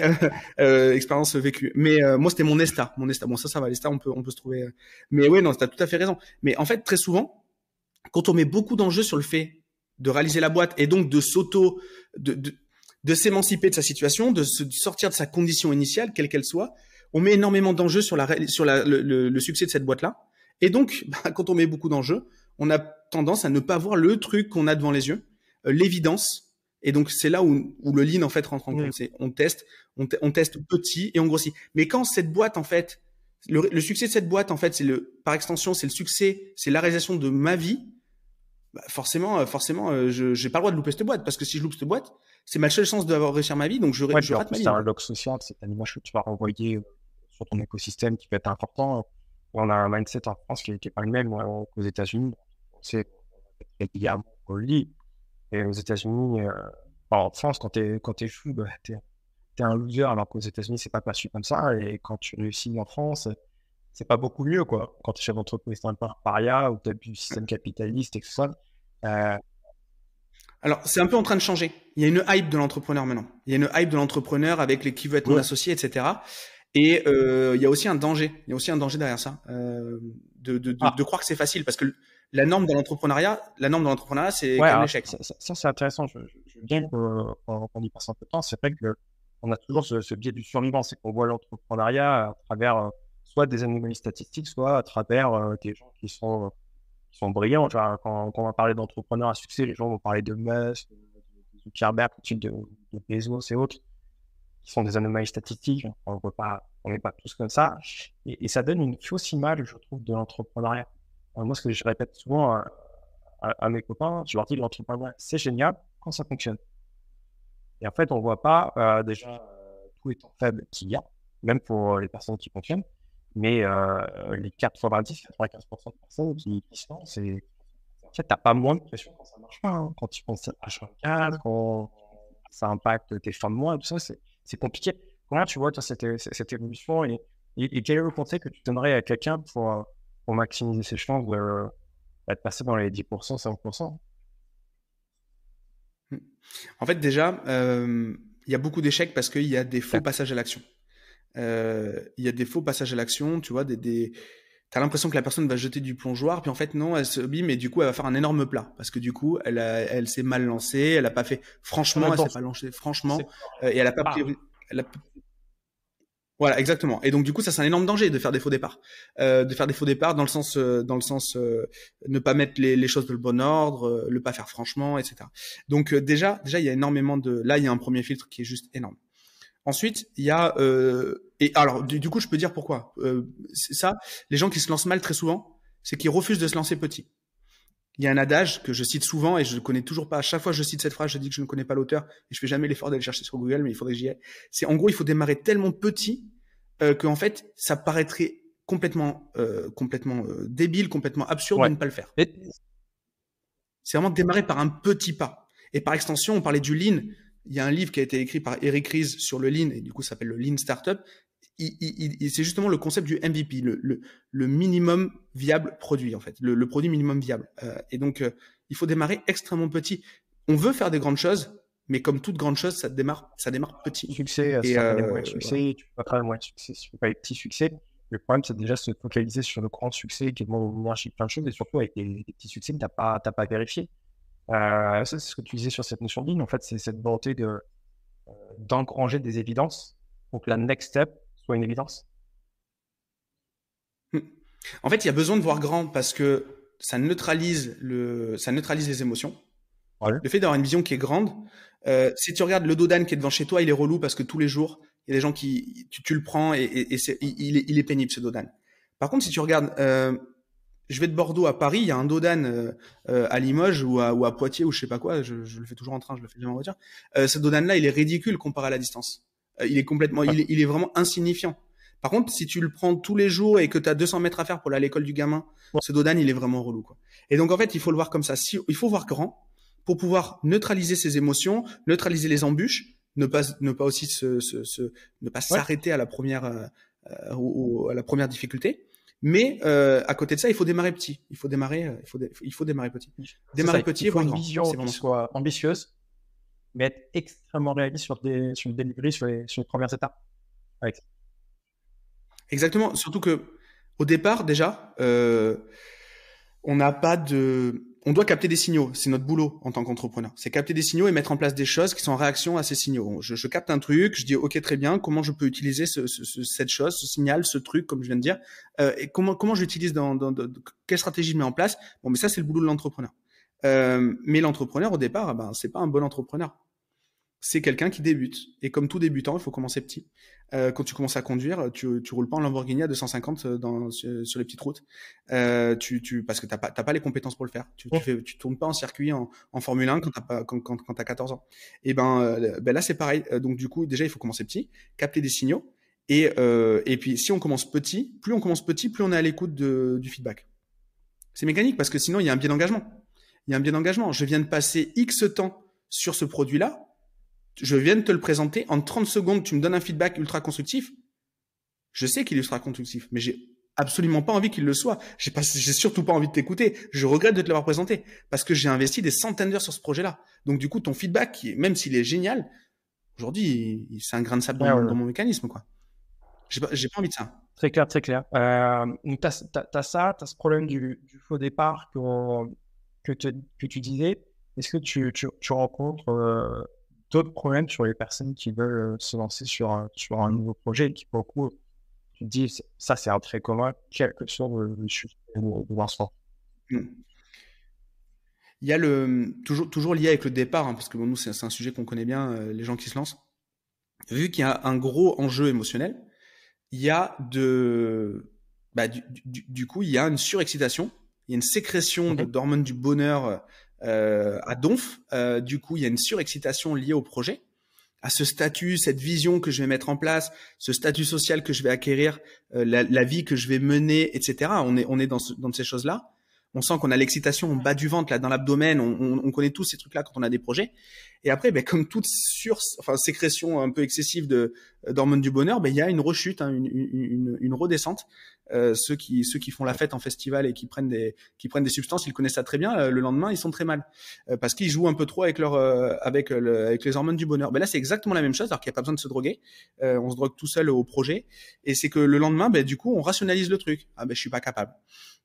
Speaker 1: euh, expérience vécue. Mais moi, c'était mon Esta, mon Esta. Bon, ça, ça va, l'Esta, on peut, on peut se trouver. Mais ouais, non, t'as tout à fait raison. Mais en fait, très souvent, quand on met beaucoup d'enjeux sur le fait de réaliser la boîte et donc de s'auto, de, de, s'émanciper de sa situation, de, se, sortir de sa condition initiale, quelle qu'elle soit, on met énormément d'enjeux sur, la, sur le, succès de cette boîte-là. Et donc, bah, quand on met beaucoup d'enjeux, on a tendance à ne pas voir le truc qu'on a devant les yeux, euh, l'évidence. Et donc, c'est là où, où, le lean, en fait, rentre en compte. C'est on teste, on, on, teste petit et on grossit. Mais quand cette boîte, en fait, le, le succès de cette boîte, en fait, c'est le, par extension, c'est le succès, c'est la réalisation de ma vie, bah, forcément, euh, forcément, euh, je j'ai pas le droit de louper cette boîte parce que si je loupe cette boîte, c'est ma seule chance d'avoir réussi ma vie, donc je, rate ma vie. C'est un log social, c'est un image que tu vas renvoyer euh, sur ton écosystème qui peut être important.
Speaker 2: On a un mindset en France qui n'est pas le même qu'aux États-Unis. C'est évidemment au lit. Et aux États-Unis, euh, bah, en France, quand tu es fou, bah, tu es, un loser, alors qu'aux États-Unis, c'est pas perçu comme ça. Et quand tu réussis en France, c'est pas beaucoup
Speaker 1: mieux, quoi. Quand tu es chef d'entreprise, un paria ou tu as du système capitaliste et tout ça. Euh. Alors, c'est un peu en train de changer. Il y a une hype de l'entrepreneur maintenant. Il y a une hype de l'entrepreneur avec les qui veut être mon associé, etc. Et euh, il y a aussi un danger. Il y a aussi un danger derrière ça, euh, ah. de, croire que c'est facile, parce que la norme dans l'entrepreneuriat, la norme de l'entrepreneuriat, c'est un échec.
Speaker 2: Ça, c'est intéressant. Je, je, veux bien qu'on y passe un peu de temps. C'est vrai que on a toujours ce, ce biais du survivant, c'est qu'on voit l'entrepreneuriat à travers soit des anomalies statistiques, soit à travers euh, des gens qui sont, euh, qui sont brillants. quand, on va parler d'entrepreneurs à succès, les gens vont parler de Musk, de Pierre de, de, Bezos et autres, qui sont des anomalies statistiques. On n'est pas tous comme ça. Et, ça donne une fausse image, je trouve, de l'entrepreneuriat. Moi, ce que je répète souvent à, mes copains, je leur dis l'entrepreneuriat, c'est génial quand ça fonctionne. Et en fait, on ne voit pas euh, déjà tout étant faible qu'il y a, même pour les personnes qui fonctionnent. Mais euh, les 90, 95% de personnes qui, sont, c'est. En fait, n'as pas moins de pression quand ça ne marche pas. Hein. Quand tu penses à H24, quand ça impacte tes fins de mois, tout ça, c'est compliqué. Comment tu vois, cette, évolution et, quel est le conseil que tu donnerais à quelqu'un pour, euh, maximiser ses chances de, euh, être passer dans les 10%, 5%
Speaker 1: En fait, déjà, euh, il y a beaucoup d'échecs parce qu'il y a des faux passages à l'action. Euh, il y a des faux passages à l'action, tu vois, des, des... T'as l'impression que la personne va jeter du plongeoir, puis en fait non, elle se bim mais du coup elle va faire un énorme plat parce que du coup elle, s'est mal lancée, elle n'a pas fait franchement, elle s'est pas lancée franchement euh, et elle a pas pris. Voilà exactement. Et donc du coup ça c'est un énorme danger de faire des faux départs, euh, de faire des faux départs dans le sens dans le sens ne pas mettre les, choses dans le bon ordre, ne pas faire franchement, etc. Donc déjà déjà il y a énormément de là il y a un premier filtre qui est juste énorme. Ensuite il y a et alors, du, coup, je peux dire pourquoi. Euh, ça, les gens qui se lancent mal très souvent, c'est qu'ils refusent de se lancer petit. Il y a un adage que je cite souvent et je ne connais toujours pas. À chaque fois que je cite cette phrase, je dis que je ne connais pas l'auteur et je fais jamais l'effort d'aller chercher sur Google, mais il faudrait que j'y aille. C'est en gros, il faut démarrer tellement petit euh, qu'en fait, ça paraîtrait complètement, euh, complètement euh, débile, complètement absurde de ne pas le faire. C'est vraiment démarrer par un petit pas. Et par extension, on parlait du lean. Il y a un livre qui a été écrit par Eric Ries sur le lean, et du coup, ça s'appelle le lean startup c'est justement le concept du MVP, le, le, le, minimum viable produit, en fait, le, le produit minimum viable. Euh, et donc, euh, il faut démarrer extrêmement petit. On veut faire des grandes choses, mais comme toute grande chose, ça démarre, ça démarre petit. Succès, euh, et ça euh, moins de succès,
Speaker 2: tu peux pas faire moins de succès, tu peux pas les petits succès. Le problème, c'est déjà se focaliser sur le grand succès qui est moins plein de choses, et surtout avec des, petits succès que tu pas, pas vérifié. ça, c'est ce que tu disais sur cette notion de ligne. En fait, c'est cette volonté de d'engranger des
Speaker 1: évidences donc la next step une évidence. Hmm. En fait, il y a besoin de voir grand parce que ça neutralise, le, ça neutralise les émotions. Le fait d'avoir une vision qui est grande. Euh, si tu regardes le Dodan qui est devant chez toi, il est relou parce que tous les jours, il y a des gens qui. Tu, le prends et, il, est, pénible ce Dodan. Par contre, si tu regardes. Euh, je vais de Bordeaux à Paris, il y a un Dodan euh, à Limoges ou à, ou à, Poitiers ou je sais pas quoi, je, le fais toujours en train, je le fais jamais en voiture. ce Dodan là, il est ridicule comparé à la distance. Euh, il est complètement, il, est vraiment insignifiant. Par contre, si tu le prends tous les jours et que tu as 200 mètres à faire pour aller à l'école du gamin, ce Dodan, il est vraiment relou. Quoi. Et donc, en fait, il faut le voir comme ça. il faut voir grand pour pouvoir neutraliser ses émotions, neutraliser les embûches, ne pas, ne pas aussi se, ne pas s'arrêter à la première, euh, euh, à la première difficulté. Mais à côté de ça, il faut démarrer petit. Il faut démarrer, il faut, il démarrer petit. Démarrer petit, il faut une vision soit ambitieuse mais être extrêmement réaliste sur, des, sur le sur les, sur premières étapes. Exactement, surtout que au départ, déjà, euh, on n'a pas de. On doit capter des signaux. C'est notre boulot en tant qu'entrepreneur. C'est capter des signaux et mettre en place des choses qui sont en réaction à ces signaux. Je, capte un truc, je dis OK, très bien. Comment je peux utiliser cette chose, ce signal, ce truc, comme je viens de dire, euh, et comment comment j'utilise dans, quelle stratégie je mets en place. Bon, mais ça c'est le boulot de l'entrepreneur. Euh, mais l'entrepreneur, au départ, ah ben, c'est pas un bon entrepreneur. C'est quelqu'un qui débute. Et comme tout débutant, il faut commencer petit. Euh, quand tu commences à conduire, tu, tu roules pas en Lamborghini à 250 euh, dans, sur, les petites routes. Euh, tu, tu, parce que tu n'as pas, pas, les compétences pour le faire. Tu, tu, fais, tu tournes pas en circuit en, Formule 1 quand tu as, quand, 14 ans. Et ben, euh, ben là, c'est pareil. Donc, du coup, déjà, il faut commencer petit, capter des signaux. Et, et puis, si on commence petit, plus on commence petit, plus on est à l'écoute du feedback. C'est mécanique parce que sinon, il y a un biais d'engagement il y a un bien d'engagement. Je viens de passer X temps sur ce produit-là, je viens de te le présenter, en 30 secondes, tu me donnes un feedback ultra constructif. Je sais qu'il est ultra constructif, mais j'ai absolument pas envie qu'il le soit. J'ai pas, j'ai surtout pas envie de t'écouter. Je regrette de te l'avoir présenté parce que j'ai investi des centaines d'heures sur ce projet-là. Donc, du coup, ton feedback, même s'il est génial, aujourd'hui, c'est un grain de sable dans, mon mécanisme, quoi. J'ai pas, pas envie de ça.
Speaker 2: Très clair, très clair. Euh, donc, t'as, as, as ça, t'as ce problème du, faux départ que, tu disais, est-ce que tu, rencontres euh, d'autres problèmes sur les personnes qui veulent euh, se lancer sur un, nouveau projet qui, pour le coup, tu dis, ça, c'est un trait commun, quelque que soit le sujet hmm.
Speaker 1: il y a le toujours toujours lié avec le départ hein, parce que nous c'est un sujet qu'on connaît bien euh, les gens qui se lancent vu qu'il y a un gros enjeu émotionnel il y a de bah, du, du, coup il y a une surexcitation il y a une sécrétion d'hormones du bonheur euh, à donf. Euh, du coup, il y a une surexcitation liée au projet, à ce statut, cette vision que je vais mettre en place, ce statut social que je vais acquérir, euh, la, la, vie que je vais mener, etc. On est, on est dans, dans ces choses-là. On sent qu'on a l'excitation en bas du ventre, là, dans l'abdomen. On, on, on, connaît tous ces trucs-là quand on a des projets. Et après, ben, comme toute sur, enfin, sécrétion un peu excessive de d'hormones du bonheur, ben, il y a une rechute, hein, une, une, une, redescente euh, ceux qui ceux qui font la fête en festival et qui prennent des qui prennent des substances, ils connaissent ça très bien. Euh, le lendemain, ils sont très mal euh, parce qu'ils jouent un peu trop avec leur avec avec les hormones du bonheur. Ben là, c'est exactement la même chose. Alors qu'il n'y a pas besoin de se droguer. on se drogue tout seul au projet et c'est que le lendemain, ben du coup, on rationalise le truc. Ah ben je suis pas capable.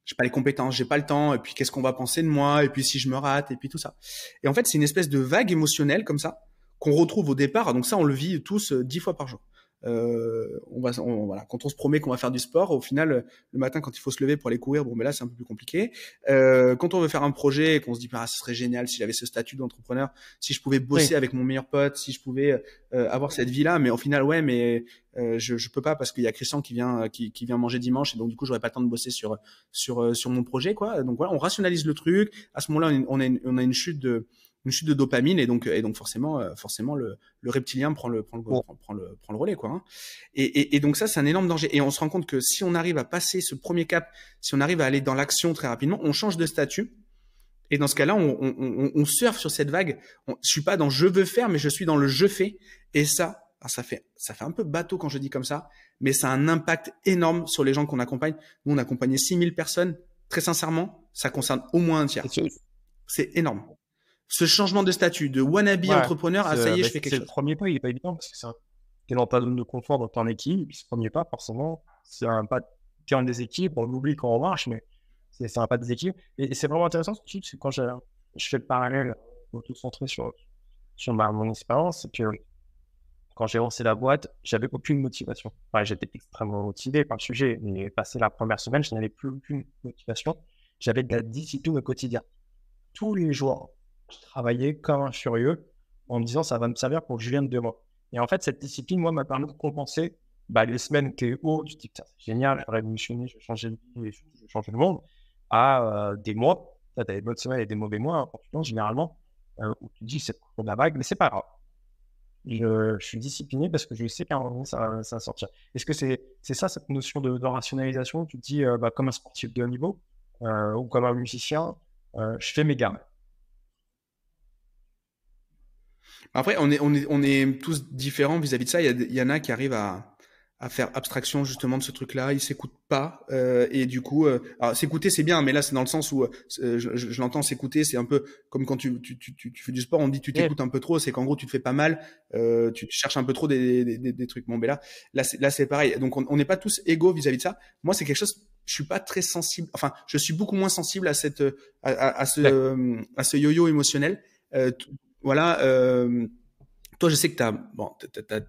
Speaker 1: J'ai pas les compétences, j'ai pas le temps. Et puis qu'est-ce qu'on va penser de moi Et puis si je me rate Et puis tout ça. Et en fait, c'est une espèce de vague émotionnelle comme ça qu'on retrouve au départ. Donc ça, on le vit tous dix fois par jour. Euh, on va, voilà, quand on se promet qu'on va faire du sport, au final, le matin, quand il faut se lever pour aller courir, bon, mais ben là, c'est un peu plus compliqué. Euh, quand on veut faire un projet et qu'on se dit, ah, ce serait génial si j'avais ce statut d'entrepreneur, si je pouvais bosser avec mon meilleur pote, si je pouvais euh, avoir cette vie-là, mais au final, ouais, mais je, je peux pas parce qu'il y a Christian qui vient, qui, vient manger dimanche et donc du coup, j'aurais pas le temps de bosser sur sur sur mon projet, quoi. Donc voilà, on rationalise le truc. À ce moment-là, on, on a une chute de une chute de dopamine et donc et donc forcément euh, forcément le, le, reptilien prend le prend le, prend, le, prend le relais quoi hein. et, et, et, donc ça c'est un énorme danger et on se rend compte que si on arrive à passer ce premier cap si on arrive à aller dans l'action très rapidement on change de statut et dans ce cas-là on, on, on, surfe sur cette vague on, je suis pas dans je veux faire mais je suis dans le je fais et ça ah, ça fait ça fait un peu bateau quand je dis comme ça mais ça a un impact énorme sur les gens qu'on accompagne nous on accompagnait 6000 personnes très sincèrement ça concerne au moins un tiers c'est énorme ce changement de statut de wannabe entrepreneur à ça y est, euh, je bah, fais quelque chose. Le premier pas, il n'est pas évident parce que c'est
Speaker 2: un... pas dans de confort, dans ton équipe. Ce premier pas, forcément, c'est un pas de des équipes. On l'oublie quand on marche, mais c'est un pas des équipes. Et, c'est vraiment intéressant ce que quand je, fais le parallèle, tout centré sur, sur ma, mon expérience, quand j'ai lancé la boîte, j'avais aucune motivation. Enfin, j'étais extrêmement motivé par le sujet, mais passé la première semaine, je n'avais plus aucune motivation. J'avais de la discipline au quotidien. Tous les jours, je travaillais comme un furieux en me disant ça va me servir pour que je vienne de moi. Et en fait, cette discipline, moi, m'a permis de compenser bah, les semaines est haut, tu dis dis c'est génial, je vais révolutionner, je vais changer de vie, je vais changer le monde, à euh, des mois, tu as des bonnes semaines et des mauvais mois, hein. généralement, euh, où tu dis c'est pour la vague, mais c'est pas grave. Je, suis discipliné parce que je sais qu'à un moment, ça, va sortir. Est-ce que c'est ça, cette notion de, rationalisation Tu te dis, euh, bah, comme un sportif de haut niveau ou comme un musicien, je fais mes gammes.
Speaker 1: Après, on est, on est, on est tous différents vis-à-vis de ça. Il y, en a qui arrivent à, à faire abstraction justement de ce truc-là. Ils s'écoutent pas euh, et du coup, euh, s'écouter c'est bien, mais là c'est dans le sens où euh, je, je, l'entends s'écouter, c'est un peu comme quand tu, tu, tu, tu, fais du sport, on dit tu t'écoutes un peu trop, c'est qu'en gros tu te fais pas mal, euh, tu cherches un peu trop des, des, des, trucs. Bon, ben là, là c'est, là c'est pareil. Donc on n'est pas tous égaux vis-à-vis de ça. Moi c'est quelque chose je suis pas très sensible, enfin, je suis beaucoup moins sensible à cette, euh, à, à, ce, à ce yo-yo émotionnel. Euh, voilà. Euh, toi, je sais que tu as, bon,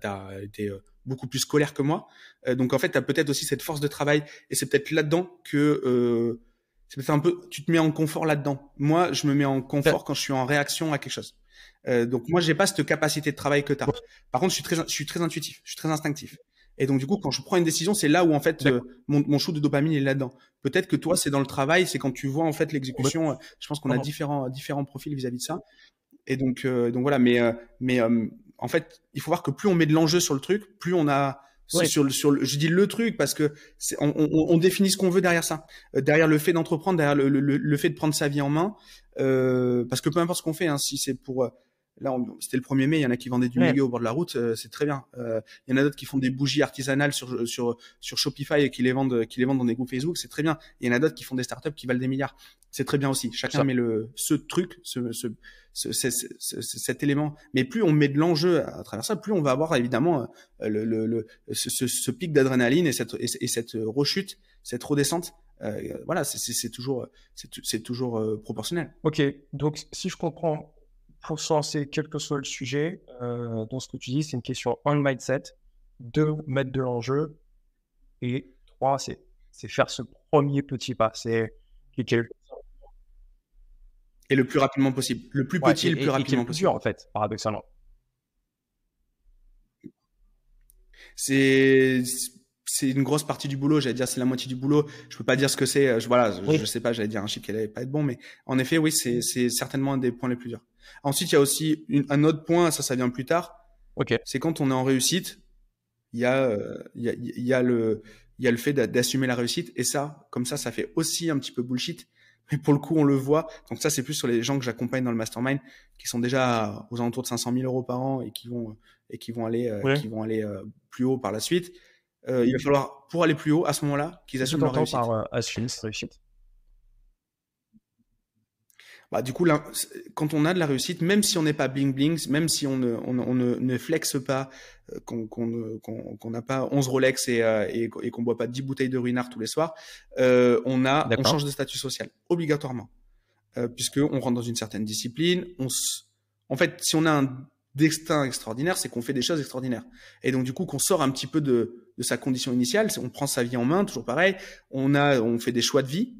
Speaker 1: t'as, été euh, beaucoup plus scolaire que moi. Euh, donc, en fait, tu as peut-être aussi cette force de travail. Et c'est peut-être là-dedans que... Euh, c'est un peu... Tu te mets en confort là-dedans. Moi, je me mets en confort quand je suis en réaction à quelque chose. donc, moi, j'ai pas cette capacité de travail que tu Par contre, je suis, très, je suis très intuitif. Je suis très instinctif. Et donc, du coup, quand je prends une décision, c'est là où, en fait, mon, mon de dopamine est là-dedans. Peut-être que toi, c'est dans le travail, c'est quand tu vois, en fait, l'exécution. je pense qu'on a différents, différents profils vis-à-vis de ça. Et donc, euh, donc voilà, mais, euh, mais euh, en fait, il faut voir que plus on met de l'enjeu sur le truc, plus on a sur, le, sur le, je dis le truc parce que on, on, définit ce qu'on veut derrière ça, derrière le fait d'entreprendre, derrière le, fait de prendre sa vie en main, parce que peu importe ce qu'on fait, hein, si c'est pour Là, c'était le 1er mai, il y en a qui vendaient du ouais. au bord de la route, euh, c'est très bien. Euh, il y en a d'autres qui font des bougies artisanales sur, sur, sur Shopify et qui les, vendent, qui les vendent dans des groupes Facebook, c'est très bien. Il y en a d'autres qui font des startups qui valent des milliards, c'est très bien aussi. Chacun met le, ce truc, ce, cet élément. Mais plus on met de l'enjeu à travers ça, plus on va avoir évidemment euh, le, ce, pic d'adrénaline et cette, et, cette rechute, cette redescente voilà, c'est toujours, c'est toujours proportionnel.
Speaker 2: Ok, donc si je comprends pour c'est quel que soit le sujet, euh, dans ce que tu dis, c'est une question on mindset, deux, mettre de l'enjeu, et trois, c'est, faire ce premier petit pas. C'est et le plus rapidement possible. Le plus petit, le plus rapidement possible.
Speaker 1: en fait, paradoxalement. C'est une grosse partie du boulot. J'allais dire c'est la moitié du boulot. Je peux pas dire ce que c'est. Je, voilà, je, sais pas. J'allais dire un chiffre qui allait pas être bon, mais en effet, oui, c'est certainement un des points les plus durs. Ensuite, il y a aussi un autre point, ça, ça vient plus tard. Okay. C'est quand on est en réussite, il y a, euh, il y a, y a le, il y a le fait d'assumer la réussite. Et ça, comme ça, ça fait aussi un petit peu bullshit. Mais pour le coup, on le voit. Donc ça, c'est plus sur les gens que j'accompagne dans le mastermind, qui sont déjà aux alentours de 500 000 euros par an et qui vont euh, et qui vont aller, euh, qui vont aller plus haut par la suite. il va falloir, pour aller plus haut, à ce moment-là, qu'ils assument leur réussite bah, du coup, là, quand on a de la réussite, même si on n'est pas bling bling, même si on ne, on, on ne, flexe pas, euh, qu'on qu'on n'a pas 11 Rolex euh, et, et, qu'on ne boit pas 10 bouteilles de ruinard tous les soirs, euh, on, a, on change de statut social, obligatoirement. Euh, puisque on rentre dans une certaine discipline. On En fait, si on a un destin extraordinaire, c'est qu'on fait des choses extraordinaires. Et donc, du coup, qu'on sort un petit peu de, de sa condition initiale, on prend sa vie en main, toujours pareil. On, a, on fait des choix de vie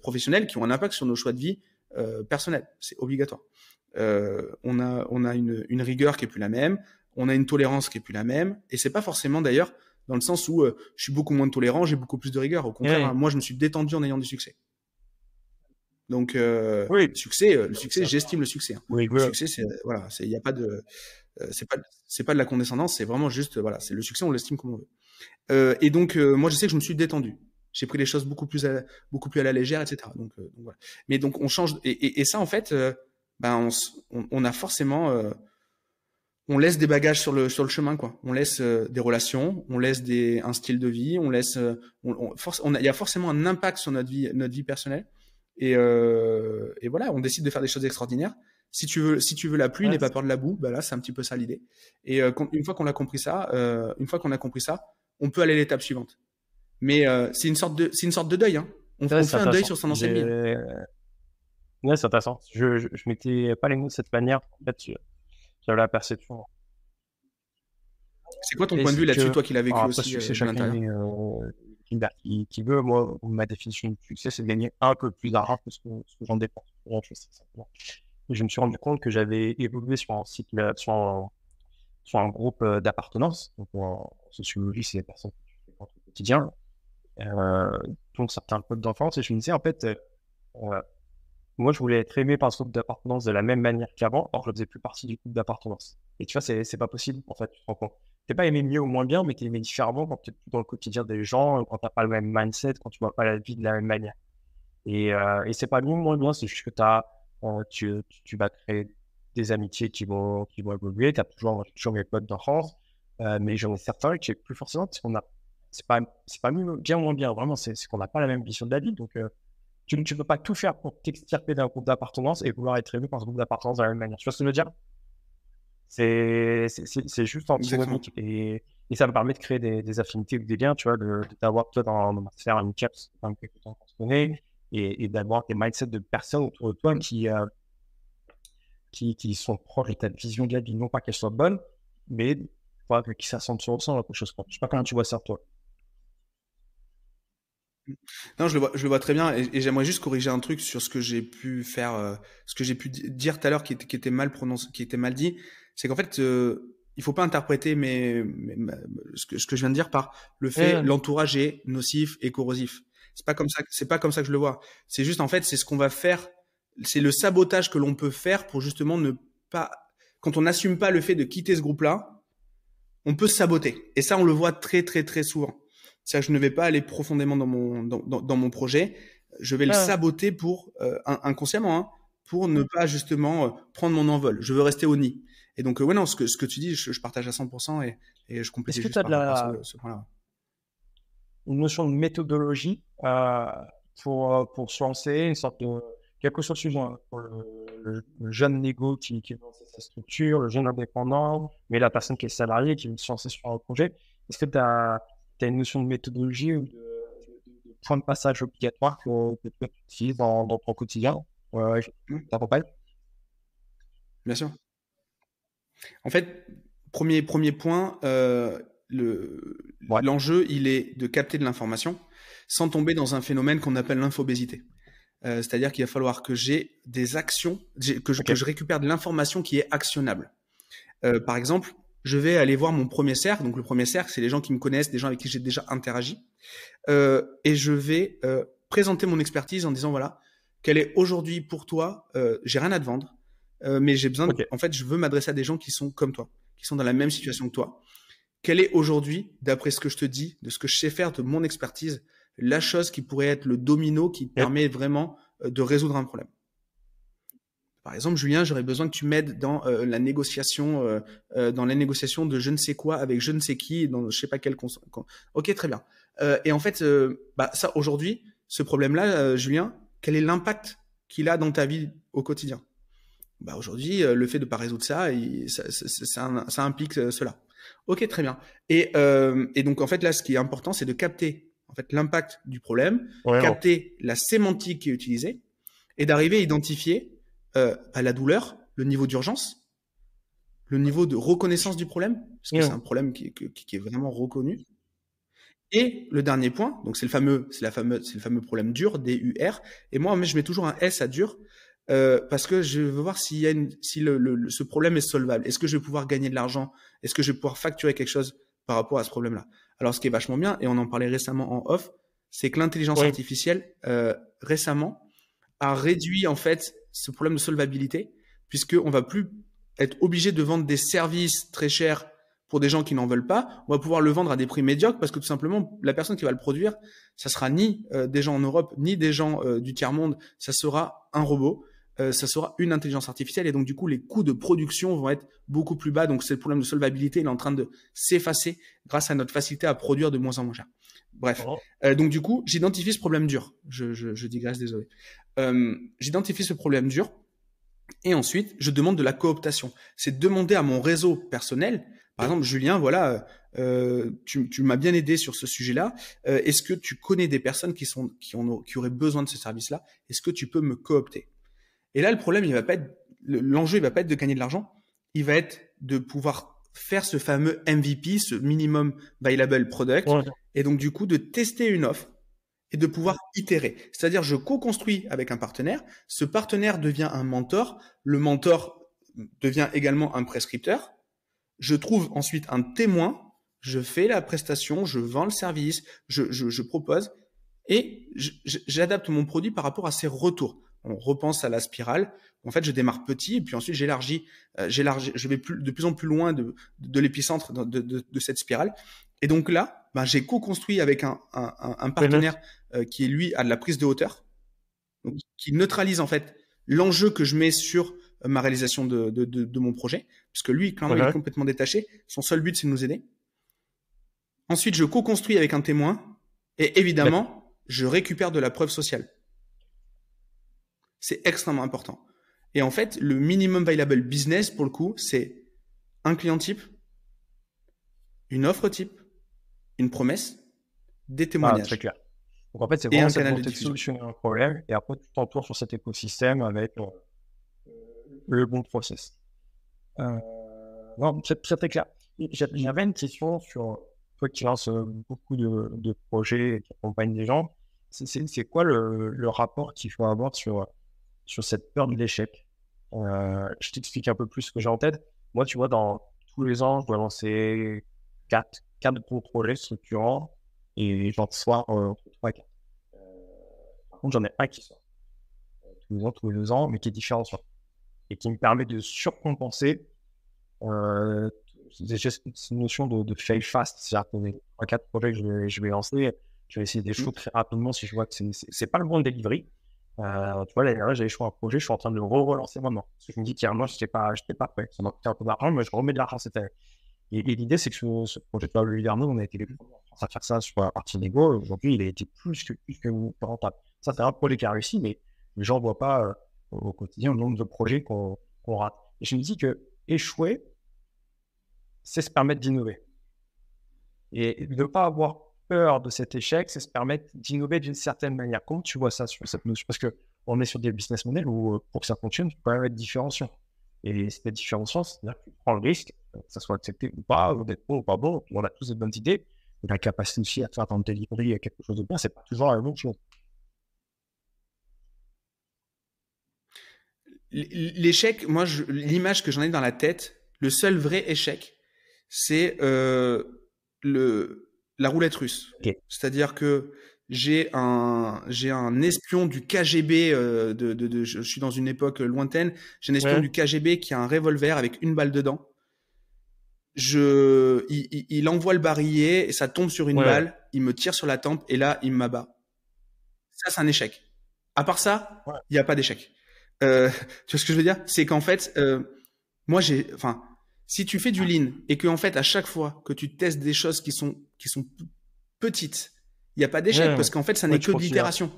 Speaker 1: professionnels qui ont un impact sur nos choix de vie euh, personnel, c'est obligatoire. Euh, on a, on a une, rigueur qui est plus la même, on a une tolérance qui est plus la même, et c'est pas forcément d'ailleurs dans le sens où euh, je suis beaucoup moins tolérant, j'ai beaucoup plus de rigueur. Au contraire, hein, moi je me suis détendu en ayant du succès. Donc oui. le succès, le succès, j'estime le succès. Hein. Le succès, c'est voilà, il n'y a pas de, c'est pas, c'est pas de la condescendance, c'est vraiment juste voilà, c'est le succès, on l'estime comme on veut. et donc moi je sais que je me suis détendu j'ai pris les choses beaucoup plus à, beaucoup plus à la légère, etc. Euh, donc, voilà. Mais donc on change et, et, et ça en fait, euh, ben on, on, a forcément, euh, on laisse des bagages sur le sur le chemin quoi. On laisse des relations, on laisse des un style de vie, on laisse, on, on il y a forcément un impact sur notre vie notre vie personnelle. Et, et voilà, on décide de faire des choses extraordinaires. Si tu veux, si tu veux la pluie, n'aie pas peur de la boue. Ben là, c'est un petit peu ça l'idée. Et une fois qu'on a compris ça, une fois qu'on a compris ça, on peut aller à l'étape suivante. Mais euh, c'est une sorte de, c'est une sorte de deuil. Hein. On, fait un deuil sur son ancien vie.
Speaker 2: Euh, ouais, c'est intéressant. Je, je, m'étais mettais pas les mots de cette manière. En fait, j'avais la perception. C'est quoi ton point de vue là-dessus, toi qui l'as vécu aussi que euh, c'est euh, bah, qui, veut, moi, ma définition du succès, c'est de gagner un peu plus d'argent que ce que, j'en dépense. Je me suis rendu compte que j'avais évolué sur un site sur un, sur un groupe d'appartenance. Donc, en sociologie, c'est des personnes qui font le quotidien. Euh, donc certains potes d'enfance, et je me disais, en fait, euh, moi, je voulais être aimé par ce groupe d'appartenance de la même manière qu'avant, or je ne faisais plus partie du groupe d'appartenance. Et tu vois, c'est pas possible, en fait, tu te rends compte. T'es pas aimé mieux ou moins bien, mais t'es aimé différemment quand t'es dans le quotidien des gens, quand t'as pas le même mindset, quand tu vois pas la vie de la même manière. Et, euh, et c'est pas mieux ou moins bien, c'est juste que as, tu, tu, vas créer des amitiés qui vont, qui vont évoluer, t'as toujours, toujours mes potes d'enfance, mais j'en ai certains qui plus forcément, parce qu'on a c'est pas, pas mieux, bien ou moins bien. Vraiment, c'est, qu'on n'a pas la même vision de la vie. Donc, euh, tu ne peux pas tout faire pour t'extirper d'un groupe d'appartenance et vouloir être élu par ce groupe d'appartenance de la même manière. Tu vois ce que je veux dire c'est, c'est, juste antinomique. Et, et ça me permet de créer des, des affinités ou des liens, tu vois, d'avoir toi dans, dans ma sphère quelque temps qu'on connaît, et, et d'avoir des mindsets de personnes autour de toi qui, euh, qui, qui, sont proches de ta vision de la vie, non pas qu'elle soit bonne, mais qui s'assemblent sur la quelque chose. Je sais pas comment tu vois ça, toi.
Speaker 1: Non, je le vois, je le vois très bien, et, j'aimerais juste corriger un truc sur ce que j'ai pu faire, euh, ce que j'ai pu dire tout à l'heure qui était, était mal prononcé, qui était mal dit, c'est qu'en fait, euh, il faut pas interpréter mes, ce, que, je viens de dire par le fait l'entourage est nocif et corrosif. C'est pas comme ça, c'est pas comme ça que je le vois. C'est juste en fait, c'est ce qu'on va faire, c'est le sabotage que l'on peut faire pour justement ne pas, quand on n'assume pas le fait de quitter ce groupe-là, on peut saboter. Et ça, on le voit très très très souvent. C'est-à-dire que je ne vais pas aller profondément dans mon, dans, mon projet. Je vais le ah. saboter pour, euh, inconsciemment, hein, pour ne pas justement euh, prendre mon envol. Je veux rester au nid. Et donc, euh, ouais, non, ce que, ce que tu dis, je, partage à 100% et, et je complète. Est-ce que tu as de la...
Speaker 2: une notion de méthodologie pour, pour se lancer, une sorte de quelque chose suivant hein, le, jeune négo qui, est dans sa structure, le jeune indépendant, mais la personne qui est salariée, qui veut se lancer sur un projet. Est-ce que tu as une notion de méthodologie ou de, point de passage obligatoire que, tu dans, dans ton quotidien Bien
Speaker 1: sûr. En fait, premier, premier point, euh, l'enjeu, il est de capter de l'information sans tomber dans un phénomène qu'on appelle l'infobésité. Euh, c'est-à-dire qu'il va falloir que j'ai des actions, que je, récupère de l'information qui est actionnable. Euh, par exemple, je vais aller voir mon premier cercle. Donc le premier cercle, c'est les gens qui me connaissent, des gens avec qui j'ai déjà interagi. Euh, et je vais euh, présenter mon expertise en disant, voilà, quelle est aujourd'hui pour toi, euh, j'ai rien à te vendre, mais j'ai besoin, en fait, je veux m'adresser à des gens qui sont comme toi, qui sont dans la même situation que toi. Quelle est aujourd'hui, d'après ce que je te dis, de ce que je sais faire, de mon expertise, la chose qui pourrait être le domino qui permet vraiment de résoudre un problème par exemple, Julien, j'aurais besoin que tu m'aides dans euh, la négociation, euh, euh, dans la négociation de je ne sais quoi avec je ne sais qui, dans je sais pas quel. Ok, très bien. et en fait, bah ça aujourd'hui, ce problème-là, Julien, quel est l'impact qu'il a dans ta vie au quotidien Bah aujourd'hui, le fait de pas résoudre ça, ça, implique cela. Ok, très bien. Et, donc en fait là, ce qui est important, c'est de capter en fait l'impact du problème, capter la sémantique qui est utilisée, et d'arriver à identifier euh, à la douleur, le niveau d'urgence, le niveau de reconnaissance du problème, parce que c'est un problème qui, est vraiment reconnu. Et le dernier point, donc c'est le fameux, c'est la fameuse, c'est le fameux problème dur, D-U-R Et moi, je mets toujours un S à dur euh, parce que je veux voir s'il y a une, si le, ce problème est solvable. Est-ce que je vais pouvoir gagner de l'argent Est-ce que je vais pouvoir facturer quelque chose par rapport à ce problème-là Alors, ce qui est vachement bien, et on en parlait récemment en off, c'est que l'intelligence artificielle euh, récemment a réduit en fait ce problème de solvabilité, puisqu'on va plus être obligé de vendre des services très chers pour des gens qui n'en veulent pas, on va pouvoir le vendre à des prix médiocres parce que tout simplement la personne qui va le produire, ça sera ni euh, des gens en Europe ni des gens euh, du tiers monde, ça sera un robot, euh, ça sera une intelligence artificielle et donc du coup les coûts de production vont être beaucoup plus bas. Donc ce problème de solvabilité, il est en train de s'effacer grâce à notre facilité à produire de moins en moins cher. Bref, oh. donc du coup j'identifie ce problème dur. Je, je digresse, désolé. Euh, j'identifie ce problème dur et ensuite je demande de la cooptation. C'est demander à mon réseau personnel, par exemple Julien, voilà, euh, tu, m'as bien aidé sur ce sujet-là. Euh, est-ce que tu connais des personnes qui sont qui, ont, qui auraient besoin de ce service-là Est-ce que tu peux me coopter Et là, le problème, il va pas être l'enjeu, il va pas être de gagner de l'argent, il va être de pouvoir faire ce fameux MVP, ce minimum viable product, et donc du coup de tester une offre et de pouvoir itérer. C'est-à-dire, je co-construis avec un partenaire, ce partenaire devient un mentor, le mentor devient également un prescripteur, je trouve ensuite un témoin, je fais la prestation, je vends le service, je, je, je propose, et j'adapte mon produit par rapport à ses retours. On repense à la spirale. En fait, je démarre petit et puis ensuite j'élargis, euh, j'élargis, je vais plus, de plus en plus loin de, de l'épicentre de, de, de, cette spirale. Et donc là, ben, j'ai co-construit avec un, un, un partenaire euh, qui lui a de la prise de hauteur, qui neutralise en fait l'enjeu que je mets sur euh, ma réalisation de, mon projet, puisque lui, quand il est complètement détaché. Son seul but, c'est de nous aider. Ensuite, je co-construis avec un témoin et évidemment, je récupère de la preuve sociale. C'est extrêmement important. Et en fait, le minimum viable business, pour le coup, c'est un client type, une offre type, une promesse, des ah, témoignages. Donc en fait, c'est vraiment cette volonté de, solutionner
Speaker 2: un problème et après, tu t'entoures sur cet écosystème avec euh, le bon process. Euh, non, c'est très clair. J'avais une question sur toi qui lance euh, beaucoup de, projets et qui accompagne des gens. C'est quoi le, rapport qu'il faut avoir sur, sur cette peur de l'échec euh, Je t'explique un peu plus ce que j'ai en tête. Moi, tu vois, dans tous les ans, je dois lancer quatre, quatre gros projets structurants et j'en 3 4. par contre, j'en ai un qui sort tous les ans, tous les deux ans, mais qui est différent soi et qui me permet de surcompenser euh, cette notion de, fail fast. C'est-à-dire que les 3-4 projets que je vais, je vais, lancer, je vais essayer d'échouer mmh. très rapidement si je vois que ce n'est pas le bon delivery. Euh, tu vois, là, j'avais choisi un projet, je suis en train de le re-relancer maintenant. Parce que je me dis, tiens, moi, je n'étais pas, pas prêt. Ça m'a coûté un peu d'argent, mais je remets de l'argent cette et, l'idée, c'est que ce, ce projet de Pablo dernier, on a été les mm. premiers à faire ça sur la partie Aujourd'hui, il a été plus que, rentable. Ça, c'est un projet qui a réussi, mais les gens ne voient pas euh, au quotidien le nombre de projets qu'on rate. Et je me dis que échouer, c'est se permettre d'innover. Et ne pas avoir peur de cet échec, c'est se permettre d'innover d'une certaine manière. Comment tu vois ça sur cette notion Parce qu'on est sur des business models où, euh, pour que ça fonctionne, il faut quand même être différenciant. Et c'est la différence, c'est-à-dire que tu prends le risque, que ça soit accepté ou pas, ou d'être bon ou pas bon, on a tous des bonnes idées. la capacité aussi à faire dans le quelque chose de bien, c'est pas toujours la même chose.
Speaker 1: L'échec, moi, l'image que j'en ai dans la tête, le seul vrai échec, c'est euh, le la roulette russe. C'est-à-dire que j'ai un j'ai un espion du KGB euh, de, de, de, je suis dans une époque lointaine j'ai un espion du KGB qui a un revolver avec une balle dedans je il, il, envoie le barillet et ça tombe sur une balle il me tire sur la tempe et là il m'abat ça c'est un échec à part ça il n'y a pas d'échec euh, tu vois ce que je veux dire c'est qu'en fait euh, moi j'ai enfin si tu fais du lean et que en fait à chaque fois que tu testes des choses qui sont qui sont petites il n'y a pas d'échec parce qu'en fait, ça n'est que de l'itération.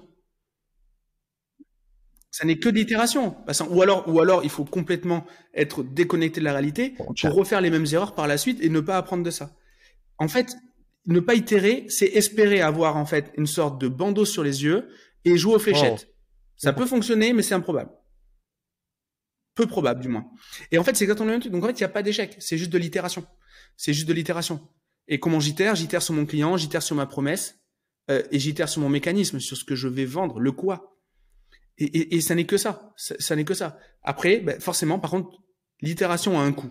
Speaker 1: Ça n'est que de Ou alors, ou alors, il faut complètement être déconnecté de la réalité pour refaire les mêmes erreurs par la suite et ne pas apprendre de ça. En fait, ne pas itérer, c'est espérer avoir en fait une sorte de bandeau sur les yeux et jouer aux fléchettes. Ça peut fonctionner, mais c'est improbable. Peu probable, du moins. Et en fait, c'est exactement le même truc. Donc en fait, il n'y a pas d'échec. C'est juste de l'itération. C'est juste de l'itération. Et comment j'itère J'itère sur mon client, j'itère sur ma promesse, euh, j'itère sur mon mécanisme, sur ce que je vais vendre, le quoi. Et, et, ça n'est que ça. Ça, n'est que ça. Après, ben, forcément, par contre, l'itération a un coût.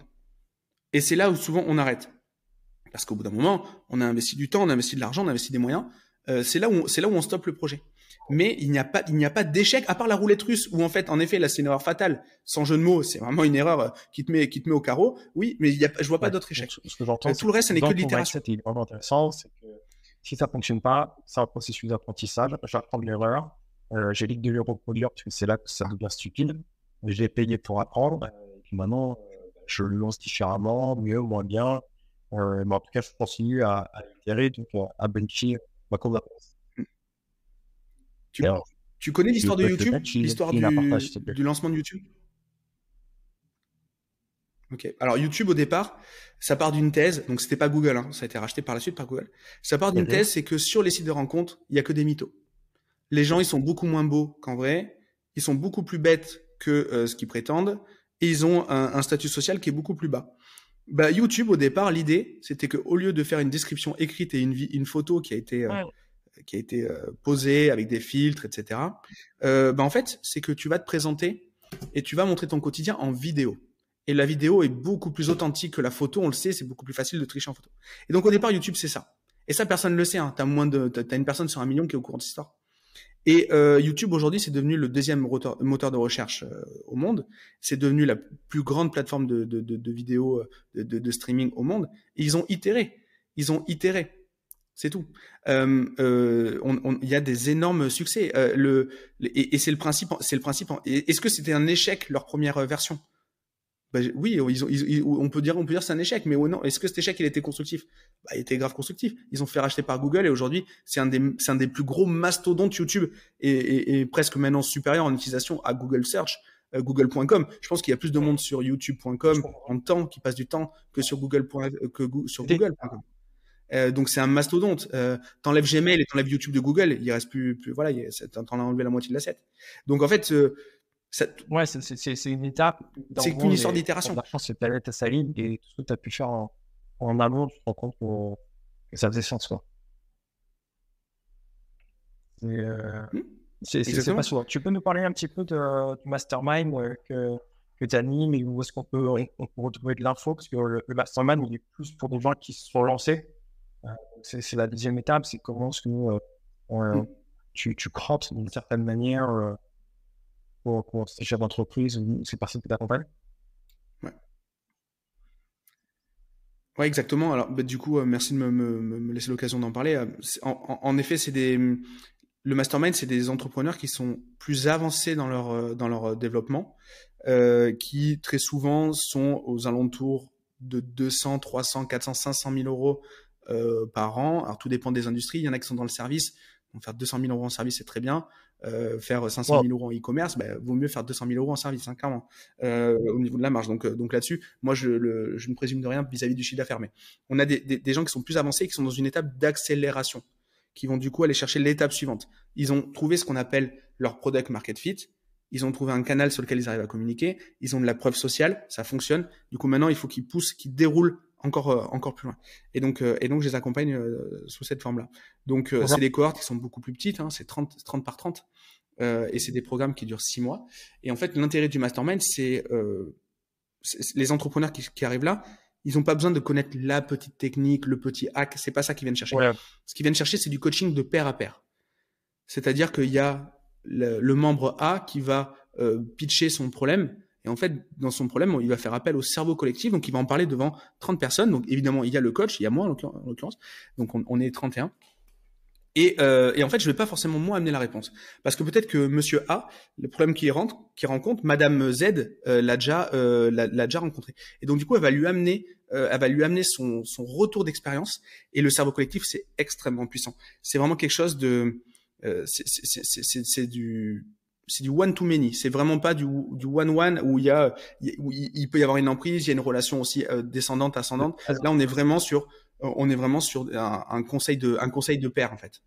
Speaker 1: Et c'est là où souvent on arrête. Parce qu'au bout d'un moment, on a investi du temps, on a investi de l'argent, on a investi des moyens. Euh, c'est là où c'est là où on stoppe le projet. Mais il n'y a pas il n'y a pas d'échec à part la roulette russe où en fait en effet là c'est une erreur fatale sans jeu de mots c'est vraiment une erreur euh, qui te met qui te met au carreau oui mais il y a, je vois pas d'autres échecs. Ce euh, tout le reste ça n'est que l'itération.
Speaker 2: Si ça ne fonctionne pas, c'est un processus d'apprentissage. J'apprends de l'erreur. Euh, j'ai l'idée de l'euro pour parce que c'est là que ça devient stupide. J'ai payé pour apprendre. maintenant, je le lance différemment, mieux, ou moins bien. Euh, mais en tout cas, je continue à, à donc euh, à bencher ma compétence.
Speaker 1: Tu, connais l'histoire de YouTube L'histoire du, du lancement de YouTube alors YouTube au départ, ça part d'une thèse, donc c'était pas Google, hein. ça a été racheté par la suite par Google. Ça part d'une mhm. thèse, c'est que sur les sites de rencontres, il y a que des mythos. Les gens, ils sont beaucoup moins beaux qu'en vrai, ils sont beaucoup plus bêtes que euh, ce qu'ils prétendent, et ils ont un, statut social qui est beaucoup plus bas. Bah, YouTube au départ, l'idée, c'était qu'au lieu de faire une description écrite et une, une photo qui a été euh, qui a été euh, posée avec des filtres, etc. Bah, en fait, c'est que tu vas te présenter et tu vas montrer ton quotidien en vidéo. Et la vidéo est beaucoup plus authentique que la photo, on le sait, c'est beaucoup plus facile de tricher en photo. Et donc au départ, YouTube, c'est ça. Et ça, personne ne le sait. Hein. Tu as, une personne sur un million qui est au courant de cette histoire. Et euh, YouTube, aujourd'hui, c'est devenu le deuxième moteur, de recherche euh, au monde. C'est devenu la plus grande plateforme de, de, de, vidéos, euh, de, streaming au monde. ils ont itéré. Ils ont itéré. C'est tout. Il y a des énormes succès. le, et, et c'est le principe. C'est le principe. Est-ce que c'était un échec leur première version bah, oui, oh, ont, on peut dire, on peut dire c'est un échec, mais non, est-ce que cet échec il était constructif bah, Il était grave constructif. Ils ont fait racheter par Google et aujourd'hui c'est un des, c'est un des plus gros mastodontes YouTube et, et, et, presque maintenant supérieur en utilisation à Google Search, euh, Google.com. Je pense qu'il y a plus de monde sur YouTube.com en temps qui passe du temps que sur Google. Euh, que sur Google.com. Euh, donc c'est un mastodonte. Euh, t'enlèves Gmail et t'enlèves YouTube de Google, il reste plus, plus voilà, t'en as enlevé la moitié de l'asset. Donc en fait, euh, Ouais, c'est une étape. C'est une histoire
Speaker 2: d'itération. La chance, cette planète à sa ligne et tout ce que tu as pu faire en, en amont, tu te rends compte que ça faisait sens. Quoi. Euh... Hmm. C'est pas souvent. Tu peux nous parler un petit peu de, du mastermind euh, que, que tu animes et où est-ce qu'on peut, on peut, retrouver de l'info Parce que le, mastermind, il est plus pour des gens qui se sont lancés. Euh, c'est la deuxième étape, c'est comment est-ce que euh, hmm. tu, tu crops d'une certaine manière pour, ces chefs d'entreprise ou ces personnes qui t'accompagnent
Speaker 1: ouais. exactement. Alors, bah, du coup, euh, merci de me, laisser l'occasion d'en parler. Euh, en, effet, c'est des. Le mastermind, c'est des entrepreneurs qui sont plus avancés dans leur, euh, dans leur développement, qui très souvent sont aux alentours de 200, 300, 400, 500 000 euros par an. Alors tout dépend des industries. Il y en a qui sont dans le service. Donc faire 200 000 euros en service, c'est très bien. Euh, faire 500 000 euros en e-commerce, bah, vaut mieux faire 200 000 euros en service, hein, clairement, euh, au niveau de la marge. Donc, euh, donc là-dessus, moi, je, le, je, ne présume de rien vis-à-vis du chiffre d'affaires. Mais on a des, gens qui sont plus avancés qui sont dans une étape d'accélération, qui vont du coup aller chercher l'étape suivante. Ils ont trouvé ce qu'on appelle leur product market fit. Ils ont trouvé un canal sur lequel ils arrivent à communiquer. Ils ont de la preuve sociale, ça fonctionne. Du coup, maintenant, il faut qu'ils poussent, qu'ils déroulent encore euh, encore plus loin. Et donc euh, et donc je les accompagne euh, sous cette forme-là. Donc c'est des cohortes qui sont beaucoup plus petites, hein, c'est 30 30 par 30 et c'est des programmes qui durent 6 mois. Et en fait l'intérêt du mastermind c'est les entrepreneurs qui, qui arrivent là, ils n'ont pas besoin de connaître la petite technique, le petit hack. C'est pas ça qu'ils viennent chercher. Ce qu'ils viennent chercher, c'est du coaching de pair à pair. C'est-à-dire qu'il y a le, membre A qui va pitcher son problème et en fait, dans son problème, il va faire appel au cerveau collectif. Donc, il va en parler devant 30 personnes. Donc, évidemment, il y a le coach, il y a moi en l'occurrence. Donc, on, est 31. Et, euh, et en fait, je ne vais pas forcément moi amener la réponse. Parce que peut-être que monsieur A, le problème qu'il rentre, qu'il rencontre, madame Z euh, l'a déjà, euh, l'a, déjà rencontré. Et donc, du coup, elle va lui amener, euh, elle va lui amener son, son retour d'expérience. Et le cerveau collectif, c'est extrêmement puissant. C'est vraiment quelque chose de, euh, c'est du c'est du one to many. C'est vraiment pas du, du one one où il y a, il peut y avoir une emprise, il y a une relation aussi descendante ascendante. Là, on est vraiment sur, on est vraiment sur un, conseil de, un conseil de père en fait.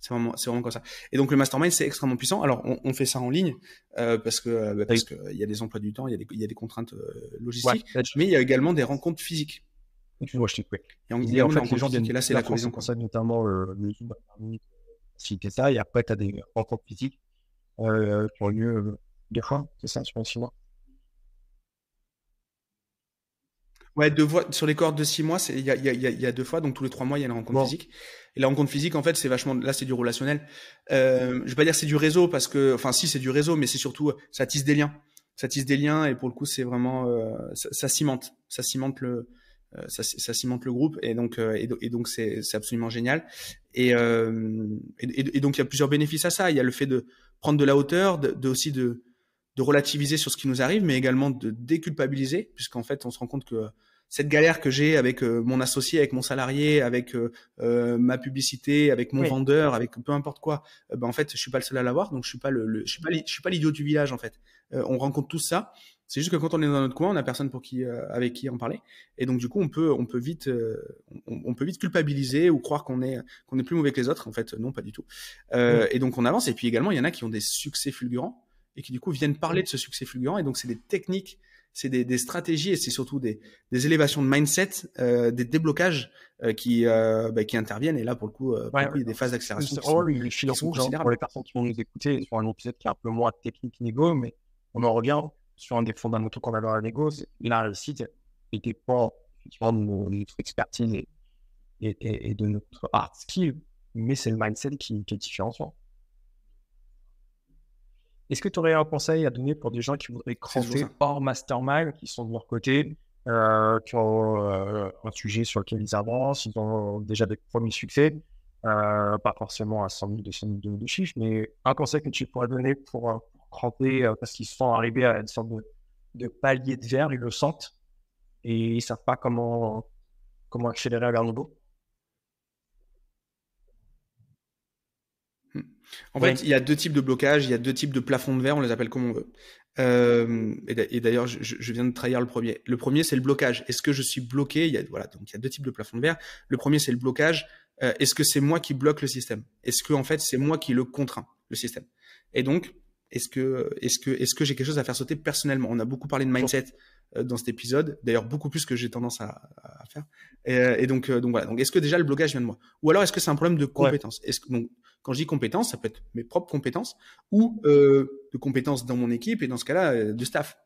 Speaker 1: C'est vraiment, c'est vraiment comme ça. Et donc le mastermind, c'est extrêmement puissant. Alors on, fait ça en ligne parce que parce qu'il y a des emplois du temps, il y a des, contraintes logistiques, mais il y a également des rencontres physiques. Tu vois, je Et en, fait, les gens viennent. Là, c'est la, cohésion.
Speaker 2: notamment euh, le si t'es ça, et après, tu as des rencontres physiques euh, pour le mieux euh, deux fois, c'est ça, sur les six mois
Speaker 1: Ouais, deux fois, sur les cohortes de six mois, il y a, y, y a, deux fois, donc tous les trois mois, il y a la rencontre physique. Et la rencontre physique, en fait, c'est vachement, là, c'est du relationnel. Euh, je vais pas dire c'est du réseau, parce que, enfin, si, c'est du réseau, mais c'est surtout, ça tisse des liens. Ça tisse des liens, et pour le coup, c'est vraiment, euh, ça, cimente, ça cimente le, ça, cimente le groupe et donc et, donc c'est absolument génial et, et, et, donc il y a plusieurs bénéfices à ça il y a le fait de prendre de la hauteur, de, aussi de, relativiser sur ce qui nous arrive, mais également de déculpabiliser, puisqu'en fait, on se rend compte que euh, cette galère que j'ai avec euh, mon associé, avec mon salarié, avec euh, ma publicité, avec mon vendeur, avec peu importe quoi, ben, en fait, je suis pas le seul à l'avoir, donc je suis pas le, je suis pas l'idiot du village en fait. Euh, on rencontre tout ça. C'est juste que quand on est dans notre coin, on n'a personne pour qui, euh, avec qui en parler. Et donc, du coup, on peut, on peut vite, euh, on, peut vite culpabiliser ou croire qu'on est, qu'on est plus mauvais que les autres. En fait, non, pas du tout. Et donc, on avance. Et puis également, il y en a qui ont des succès fulgurants et qui, du coup, viennent parler de ce succès fulgurant. Et donc, c'est des techniques, c'est des, stratégies et c'est surtout des, des, élévations de mindset, des déblocages qui, bah, qui interviennent. Et là, pour le coup, des phases d'accélération. pour les personnes qui vont nous écouter sur un
Speaker 2: épisode qui est un peu moins technique mais on en revient sur un des fondamentaux qu'on a dans la négo, la réussite était pas de notre expertise et, et, de notre art skill, mais c'est le mindset qui, qui est différent. Est-ce que tu aurais un conseil à donner pour des gens qui voudraient creuser par mastermind, qui sont de leur côté, euh, qui ont euh, un sujet sur lequel ils avancent, ils ont déjà des premiers succès, euh, pas forcément à 100 000, 200 000 de chiffres, mais un conseil que tu pourrais donner pour, cranté euh, parce qu'ils sont arrivés à une sorte de, palier de verre, ils le sentent et ils savent pas comment, comment accélérer vers le
Speaker 1: hmm. En fait, il y a deux types de blocages, il y a deux types de plafonds de verre, on les appelle comme on veut. Euh, et d'ailleurs, je, viens de trahir le premier. Le premier, c'est le blocage. Est-ce que je suis bloqué il y a, Voilà, donc il y a deux types de plafonds de verre. Le premier, c'est le blocage. Euh, est-ce que c'est moi qui bloque le système Est-ce que en fait, c'est moi qui le contraint, le système Et donc, est-ce que, est-ce que, est-ce que j'ai quelque chose à faire sauter personnellement On a beaucoup parlé de mindset euh, dans cet épisode, d'ailleurs beaucoup plus que j'ai tendance à, à faire. Et, euh, et, donc, euh, donc voilà. Donc, est-ce que déjà le blocage vient de moi Ou alors, est-ce que c'est un problème de compétence Est-ce que donc, quand je dis compétence, ça peut être mes propres compétences ou euh, de compétences dans mon équipe et dans ce cas-là, de staff.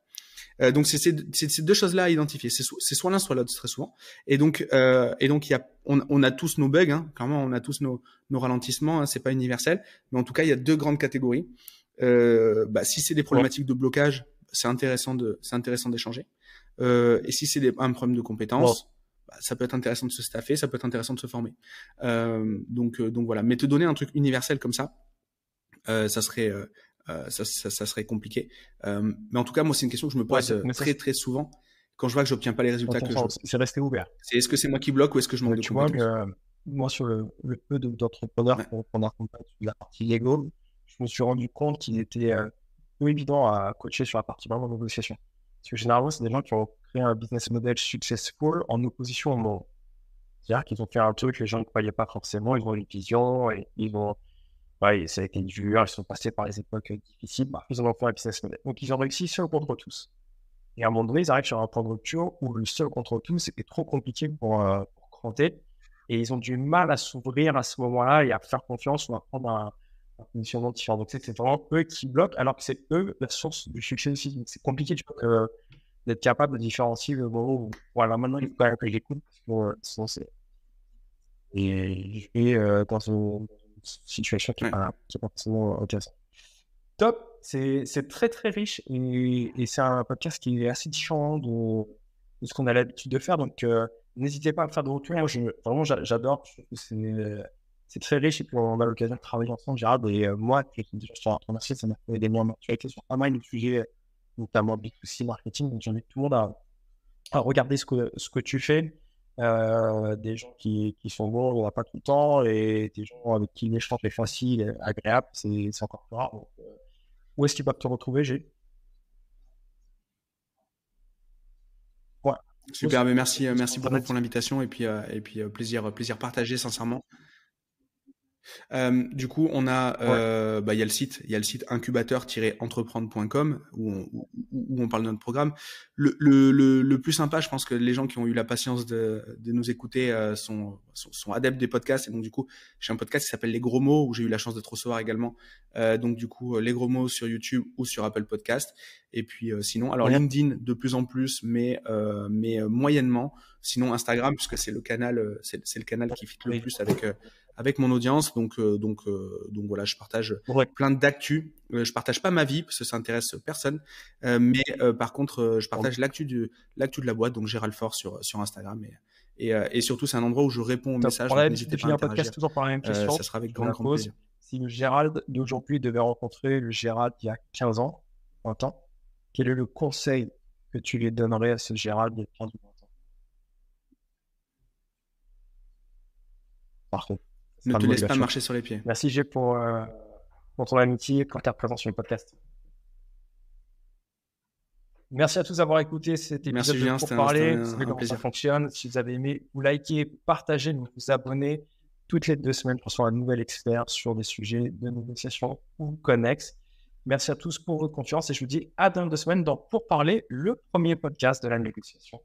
Speaker 1: Euh, donc c'est ces deux choses-là à identifier. C'est soit l'un, soit l'autre très souvent. Et donc, euh, et donc il y a, on, on, a tous nos bugs. Hein, clairement, on a tous nos, nos ralentissements. Hein. c'est pas universel, mais en tout cas, il y a deux grandes catégories. Euh, bah, si c'est des problématiques de blocage, c'est intéressant de c'est intéressant d'échanger. Euh, et si c'est un problème de compétence, bah, ça peut être intéressant de se staffer, ça peut être intéressant de se former. Euh, donc, donc voilà. Mais te donner un truc universel comme ça, ça serait, ça, serait compliqué. mais en tout cas, moi, c'est une question que je me pose très, très souvent quand je vois que j'obtiens pas les résultats que je. C'est rester ouvert. C'est est-ce que c'est moi qui bloque ou est-ce que je m'en de vois, moi,
Speaker 2: sur le, peu d'entrepreneurs ouais. qu'on la partie légale, je me suis rendu compte qu'il était euh, peu évident à coacher sur la partie vraiment négociation. Parce que généralement, c'est des gens qui ont créé un business model successful en opposition au monde. C'est-à-dire qu'ils ont fait un truc que les gens ne croyaient pas forcément, ils ont une vision, et ils ont. Ouais, ça a été dur, ils sont passés par des époques difficiles, bah, ils ont fait un business model. Donc ils ont réussi seul contre tous. Et à un moment donné, ils arrivent sur un point de rupture où le seul contre tous, c'était trop compliqué pour, euh, pour, Et ils ont du mal à s'ouvrir à ce moment-là et à faire confiance ou à prendre un, donc, c'est vraiment eux qui bloquent, alors que c'est eux la source du succès aussi. C'est compliqué d'être capable de différencier le moment voilà, maintenant, il faut quand même que j'écoute, euh, c'est. Et, et euh, dans une situation qui n'est pas, forcément intéressante. Euh, Top! C'est très très riche et, c'est un podcast qui est assez différent de, ce qu'on a l'habitude de faire. Donc, euh, n'hésitez pas à me faire de retour. Je, vraiment, j'adore c'est très riche et on a l'occasion de travailler ensemble, Gérard. Et euh, moi, je suis en ça m'a fait des mois maturité sur pas mal de sujets, euh, notamment B2C marketing. Donc, j'invite tout le monde à, regarder ce que, tu fais. Euh, des gens qui, sont bons, on n'a pas tout le temps, et des gens avec qui l'échange est facile, agréable, c'est encore plus rare. où est-ce qu'ils peuvent te retrouver, G
Speaker 1: Super, mais merci, merci beaucoup pour l'invitation et puis, et puis plaisir, plaisir partagé, sincèrement. Euh, du coup, on a, euh, bah, il y a le site, il y a le site incubateur-entreprendre.com où on, on parle de notre programme. Le, plus sympa, je pense que les gens qui ont eu la patience de, nous écouter euh, sont, sont, adeptes des podcasts. Et donc, du coup, j'ai un podcast qui s'appelle Les Gros Mots où j'ai eu la chance d'être recevoir également. donc, du coup, Les Gros Mots sur YouTube ou sur Apple Podcast. Et puis, sinon, alors LinkedIn de plus en plus, mais moyennement. Sinon Instagram, puisque c'est le canal, euh, c'est le canal qui fit le plus avec euh, avec mon audience. Donc euh, donc donc voilà, je partage plein d'actu. Je partage pas ma vie parce que ça intéresse personne, mais par contre, je partage l'actu de l'actu de la boîte. Donc Gérald Fort sur sur Instagram et et, surtout c'est un endroit où je réponds aux messages. N'hésitez pas à un podcast toujours par la même question. ça sera avec grand, grand
Speaker 2: Si Gérald d'aujourd'hui devait rencontrer le Gérald il y a 15 ans, 20 ans, quel est le conseil que tu lui donnerais à ce Gérald de prendre par contre. Ne te laisse pas marcher sur les pieds. Merci G pour, votre euh, ton amitié quand tu présence sur le podcast. Merci à tous d'avoir écouté cet épisode Merci, Julien, pour parler. Un, plaisir. fonctionne. Si vous avez aimé, vous likez, partagez, vous vous abonnez. Toutes les deux semaines, pour recevoir un nouvel expert sur des sujets de négociation ou connexes. Merci à tous pour votre confiance et je vous dis à dans deux semaines dans Pour parler, le premier podcast de la négociation.